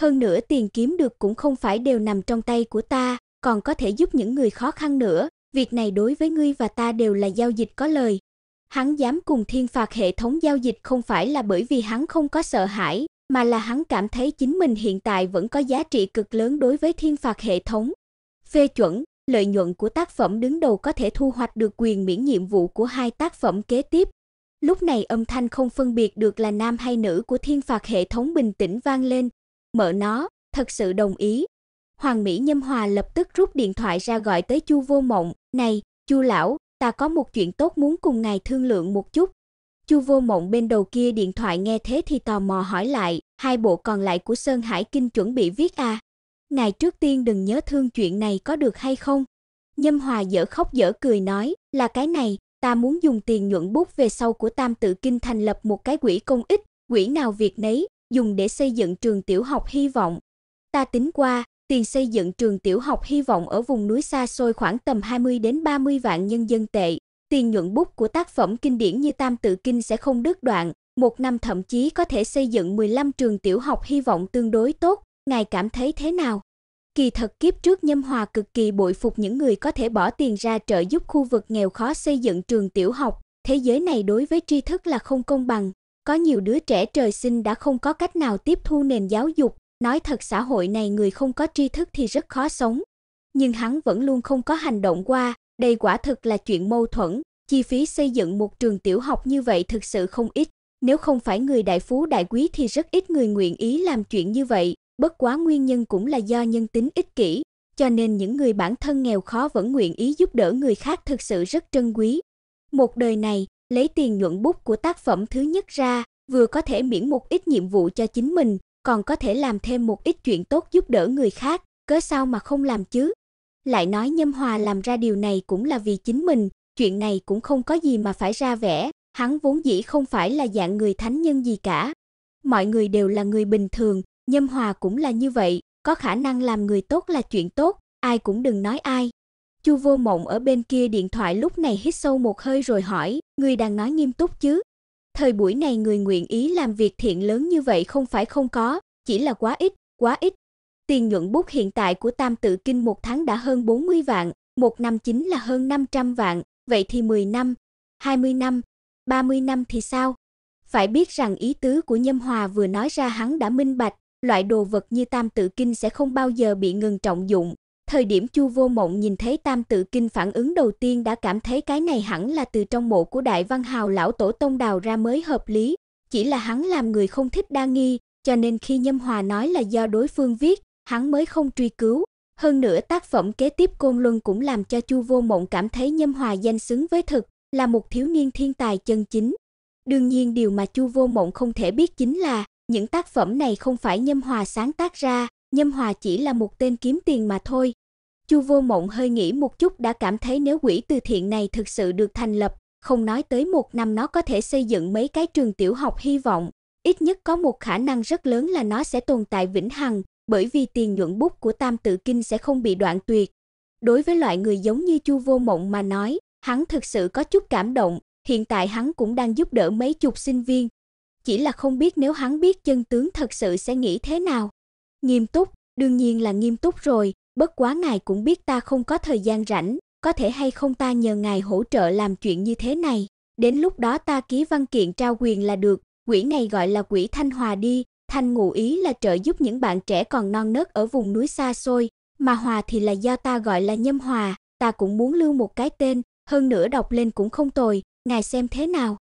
hơn nữa tiền kiếm được cũng không phải đều nằm trong tay của ta, còn có thể giúp những người khó khăn nữa, việc này đối với ngươi và ta đều là giao dịch có lời. Hắn dám cùng thiên phạt hệ thống giao dịch không phải là bởi vì hắn không có sợ hãi, mà là hắn cảm thấy chính mình hiện tại vẫn có giá trị cực lớn đối với thiên phạt hệ thống. Phê chuẩn, lợi nhuận của tác phẩm đứng đầu có thể thu hoạch được quyền miễn nhiệm vụ của hai tác phẩm kế tiếp. Lúc này âm thanh không phân biệt được là nam hay nữ của thiên phạt hệ thống bình tĩnh vang lên, mở nó, thật sự đồng ý. Hoàng Mỹ Nhâm Hòa lập tức rút điện thoại ra gọi tới Chu Vô Mộng, "Này, Chu lão, ta có một chuyện tốt muốn cùng ngài thương lượng một chút." Chu Vô Mộng bên đầu kia điện thoại nghe thế thì tò mò hỏi lại, "Hai bộ còn lại của Sơn Hải Kinh chuẩn bị viết à? Ngài trước tiên đừng nhớ thương chuyện này có được hay không?" Nhâm Hòa dở khóc dở cười nói, "Là cái này, ta muốn dùng tiền nhuận bút về sau của Tam tự kinh thành lập một cái quỹ công ích, quỹ nào việc nấy, dùng để xây dựng trường tiểu học hy vọng. Ta tính qua, tiền xây dựng trường tiểu học hy vọng ở vùng núi xa xôi khoảng tầm 20 đến 30 vạn nhân dân tệ. Tiền nhuận bút của tác phẩm kinh điển như Tam Tự Kinh sẽ không đứt đoạn, một năm thậm chí có thể xây dựng 15 trường tiểu học hy vọng tương đối tốt, ngài cảm thấy thế nào? Kỳ thật kiếp trước Nhâm Hòa cực kỳ bội phục những người có thể bỏ tiền ra trợ giúp khu vực nghèo khó xây dựng trường tiểu học, thế giới này đối với tri thức là không công bằng. Có nhiều đứa trẻ trời sinh đã không có cách nào tiếp thu nền giáo dục, nói thật xã hội này người không có tri thức thì rất khó sống. Nhưng hắn vẫn luôn không có hành động qua, đây quả thực là chuyện mâu thuẫn, chi phí xây dựng một trường tiểu học như vậy thực sự không ít, nếu không phải người đại phú đại quý thì rất ít người nguyện ý làm chuyện như vậy, bất quá nguyên nhân cũng là do nhân tính ích kỷ, cho nên những người bản thân nghèo khó vẫn nguyện ý giúp đỡ người khác thực sự rất trân quý. Một đời này, lấy tiền nhuận bút của tác phẩm thứ nhất ra, vừa có thể miễn một ít nhiệm vụ cho chính mình, còn có thể làm thêm một ít chuyện tốt giúp đỡ người khác, cớ sao mà không làm chứ? Lại nói Nhâm Hòa làm ra điều này cũng là vì chính mình, chuyện này cũng không có gì mà phải ra vẻ, hắn vốn dĩ không phải là dạng người thánh nhân gì cả. Mọi người đều là người bình thường, Nhâm Hòa cũng là như vậy, có khả năng làm người tốt là chuyện tốt, ai cũng đừng nói ai, Chu Vô Mộng ở bên kia điện thoại lúc này hít sâu một hơi rồi hỏi, "Ngươi đang nói nghiêm túc chứ? Thời buổi này người nguyện ý làm việc thiện lớn như vậy không phải không có, chỉ là quá ít, quá ít." Tiền nhuận bút hiện tại của Tam Tự Kinh một tháng đã hơn 40 vạn, một năm chính là hơn 500 vạn, vậy thì 10 năm, 20 năm, 30 năm thì sao? Phải biết rằng ý tứ của Nhâm Hòa vừa nói ra hắn đã minh bạch, loại đồ vật như Tam Tự Kinh sẽ không bao giờ bị ngừng trọng dụng, Thời điểm Chu Vô Mộng nhìn thấy Tam Tự Kinh phản ứng đầu tiên đã cảm thấy cái này hẳn là từ trong mộ của Đại Văn Hào lão tổ tông đào ra mới hợp lý, chỉ là hắn làm người không thích đa nghi, cho nên khi Nhâm Hòa nói là do đối phương viết, hắn mới không truy cứu. Hơn nữa tác phẩm kế tiếp Côn Luân cũng làm cho Chu Vô Mộng cảm thấy Nhâm Hòa danh xứng với thực, là một thiếu niên thiên tài chân chính. Đương nhiên điều mà Chu Vô Mộng không thể biết chính là những tác phẩm này không phải Nhâm Hòa sáng tác ra, Nhâm Hòa chỉ là một tên kiếm tiền mà thôi. Chu Vô Mộng hơi nghĩ một chút đã cảm thấy nếu quỹ từ thiện này thực sự được thành lập, không nói tới một năm nó có thể xây dựng mấy cái trường tiểu học hy vọng, ít nhất có một khả năng rất lớn là nó sẽ tồn tại vĩnh hằng, bởi vì tiền nhuận bút của Tam Tự Kinh sẽ không bị đoạn tuyệt. Đối với loại người giống như Chu Vô Mộng mà nói, hắn thực sự có chút cảm động, hiện tại hắn cũng đang giúp đỡ mấy chục sinh viên. Chỉ là không biết nếu hắn biết chân tướng thật sự sẽ nghĩ thế nào. Nghiêm túc, đương nhiên là nghiêm túc rồi, bất quá ngài cũng biết ta không có thời gian rảnh, có thể hay không ta nhờ ngài hỗ trợ làm chuyện như thế này, đến lúc đó ta ký văn kiện trao quyền là được, quỹ này gọi là quỹ Thanh Hòa đi, Thanh ngụ ý là trợ giúp những bạn trẻ còn non nớt ở vùng núi xa xôi, mà Hòa thì là do ta gọi là Nhâm Hòa, ta cũng muốn lưu một cái tên, hơn nữa đọc lên cũng không tồi, ngài xem thế nào.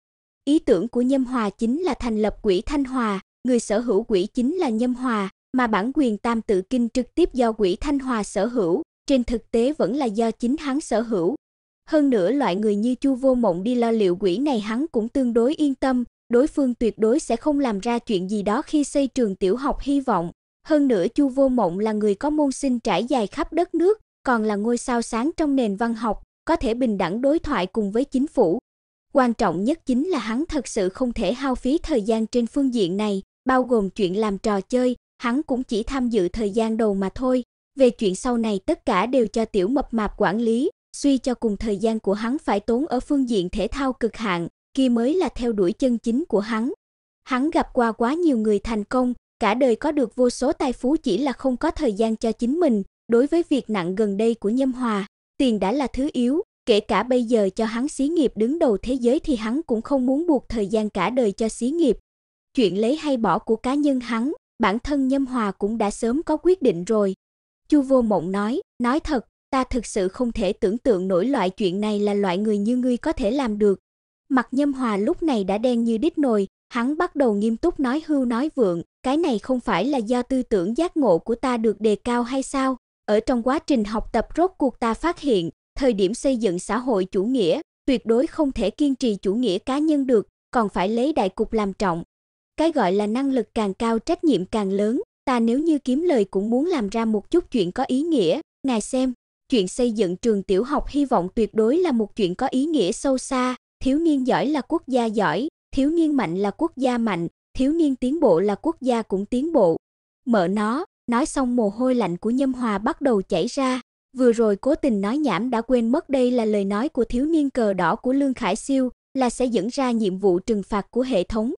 Ý tưởng của Nhâm Hòa chính là thành lập quỹ Thanh Hòa, người sở hữu quỹ chính là Nhâm Hòa, mà bản quyền Tam Tự Kinh trực tiếp do Quỷ Thanh Hòa sở hữu, trên thực tế vẫn là do chính hắn sở hữu. Hơn nữa loại người như Chu Vô Mộng đi lo liệu quỷ này hắn cũng tương đối yên tâm, đối phương tuyệt đối sẽ không làm ra chuyện gì đó khi xây trường tiểu học hy vọng. Hơn nữa Chu Vô Mộng là người có môn sinh trải dài khắp đất nước, còn là ngôi sao sáng trong nền văn học, có thể bình đẳng đối thoại cùng với chính phủ. Quan trọng nhất chính là hắn thật sự không thể hao phí thời gian trên phương diện này, bao gồm chuyện làm trò chơi, hắn cũng chỉ tham dự thời gian đầu mà thôi, về chuyện sau này tất cả đều cho tiểu mập mạp quản lý, suy cho cùng thời gian của hắn phải tốn ở phương diện thể thao cực hạn, kia mới là theo đuổi chân chính của hắn. Hắn gặp qua quá nhiều người thành công, cả đời có được vô số tài phú chỉ là không có thời gian cho chính mình, đối với việc nặng gần đây của Nhâm Hòa, tiền đã là thứ yếu, kể cả bây giờ cho hắn xí nghiệp đứng đầu thế giới thì hắn cũng không muốn buộc thời gian cả đời cho xí nghiệp. Chuyện lấy hay bỏ của cá nhân hắn bản thân Nhâm Hòa cũng đã sớm có quyết định rồi. Chu Vô Mộng nói, nói thật, ta thực sự không thể tưởng tượng nổi loại chuyện này là loại người như ngươi có thể làm được. Mặt Nhâm Hòa lúc này đã đen như đít nồi, hắn bắt đầu nghiêm túc nói hưu nói vượng, cái này không phải là do tư tưởng giác ngộ của ta được đề cao hay sao? Ở trong quá trình học tập rốt cuộc ta phát hiện, thời điểm xây dựng xã hội chủ nghĩa, tuyệt đối không thể kiên trì chủ nghĩa cá nhân được, còn phải lấy đại cục làm trọng, cái gọi là năng lực càng cao trách nhiệm càng lớn, ta nếu như kiếm lời cũng muốn làm ra một chút chuyện có ý nghĩa, ngài xem, chuyện xây dựng trường tiểu học hy vọng tuyệt đối là một chuyện có ý nghĩa sâu xa, thiếu niên giỏi là quốc gia giỏi, thiếu niên mạnh là quốc gia mạnh, thiếu niên tiến bộ là quốc gia cũng tiến bộ. Mở nó, nói xong mồ hôi lạnh của Nhâm Hòa bắt đầu chảy ra, vừa rồi cố tình nói nhảm đã quên mất đây là lời nói của thiếu niên cờ đỏ của Lương Khải Siêu, là sẽ dẫn ra nhiệm vụ trừng phạt của hệ thống,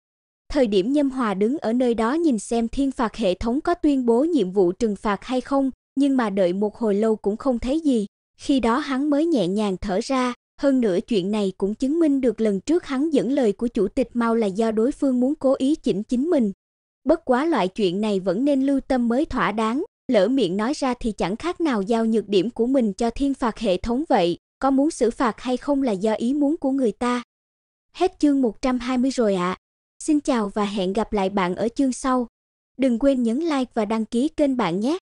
Thời điểm Nhâm Hòa đứng ở nơi đó nhìn xem thiên phạt hệ thống có tuyên bố nhiệm vụ trừng phạt hay không, nhưng mà đợi một hồi lâu cũng không thấy gì. Khi đó hắn mới nhẹ nhàng thở ra, hơn nữa chuyện này cũng chứng minh được lần trước hắn dẫn lời của chủ tịch Mao là do đối phương muốn cố ý chỉnh chính mình. Bất quá loại chuyện này vẫn nên lưu tâm mới thỏa đáng, lỡ miệng nói ra thì chẳng khác nào giao nhược điểm của mình cho thiên phạt hệ thống vậy, có muốn xử phạt hay không là do ý muốn của người ta. Hết chương 120 rồi ạ. À. Xin chào và hẹn gặp lại bạn ở chương sau. Đừng quên nhấn like và đăng ký kênh bạn nhé.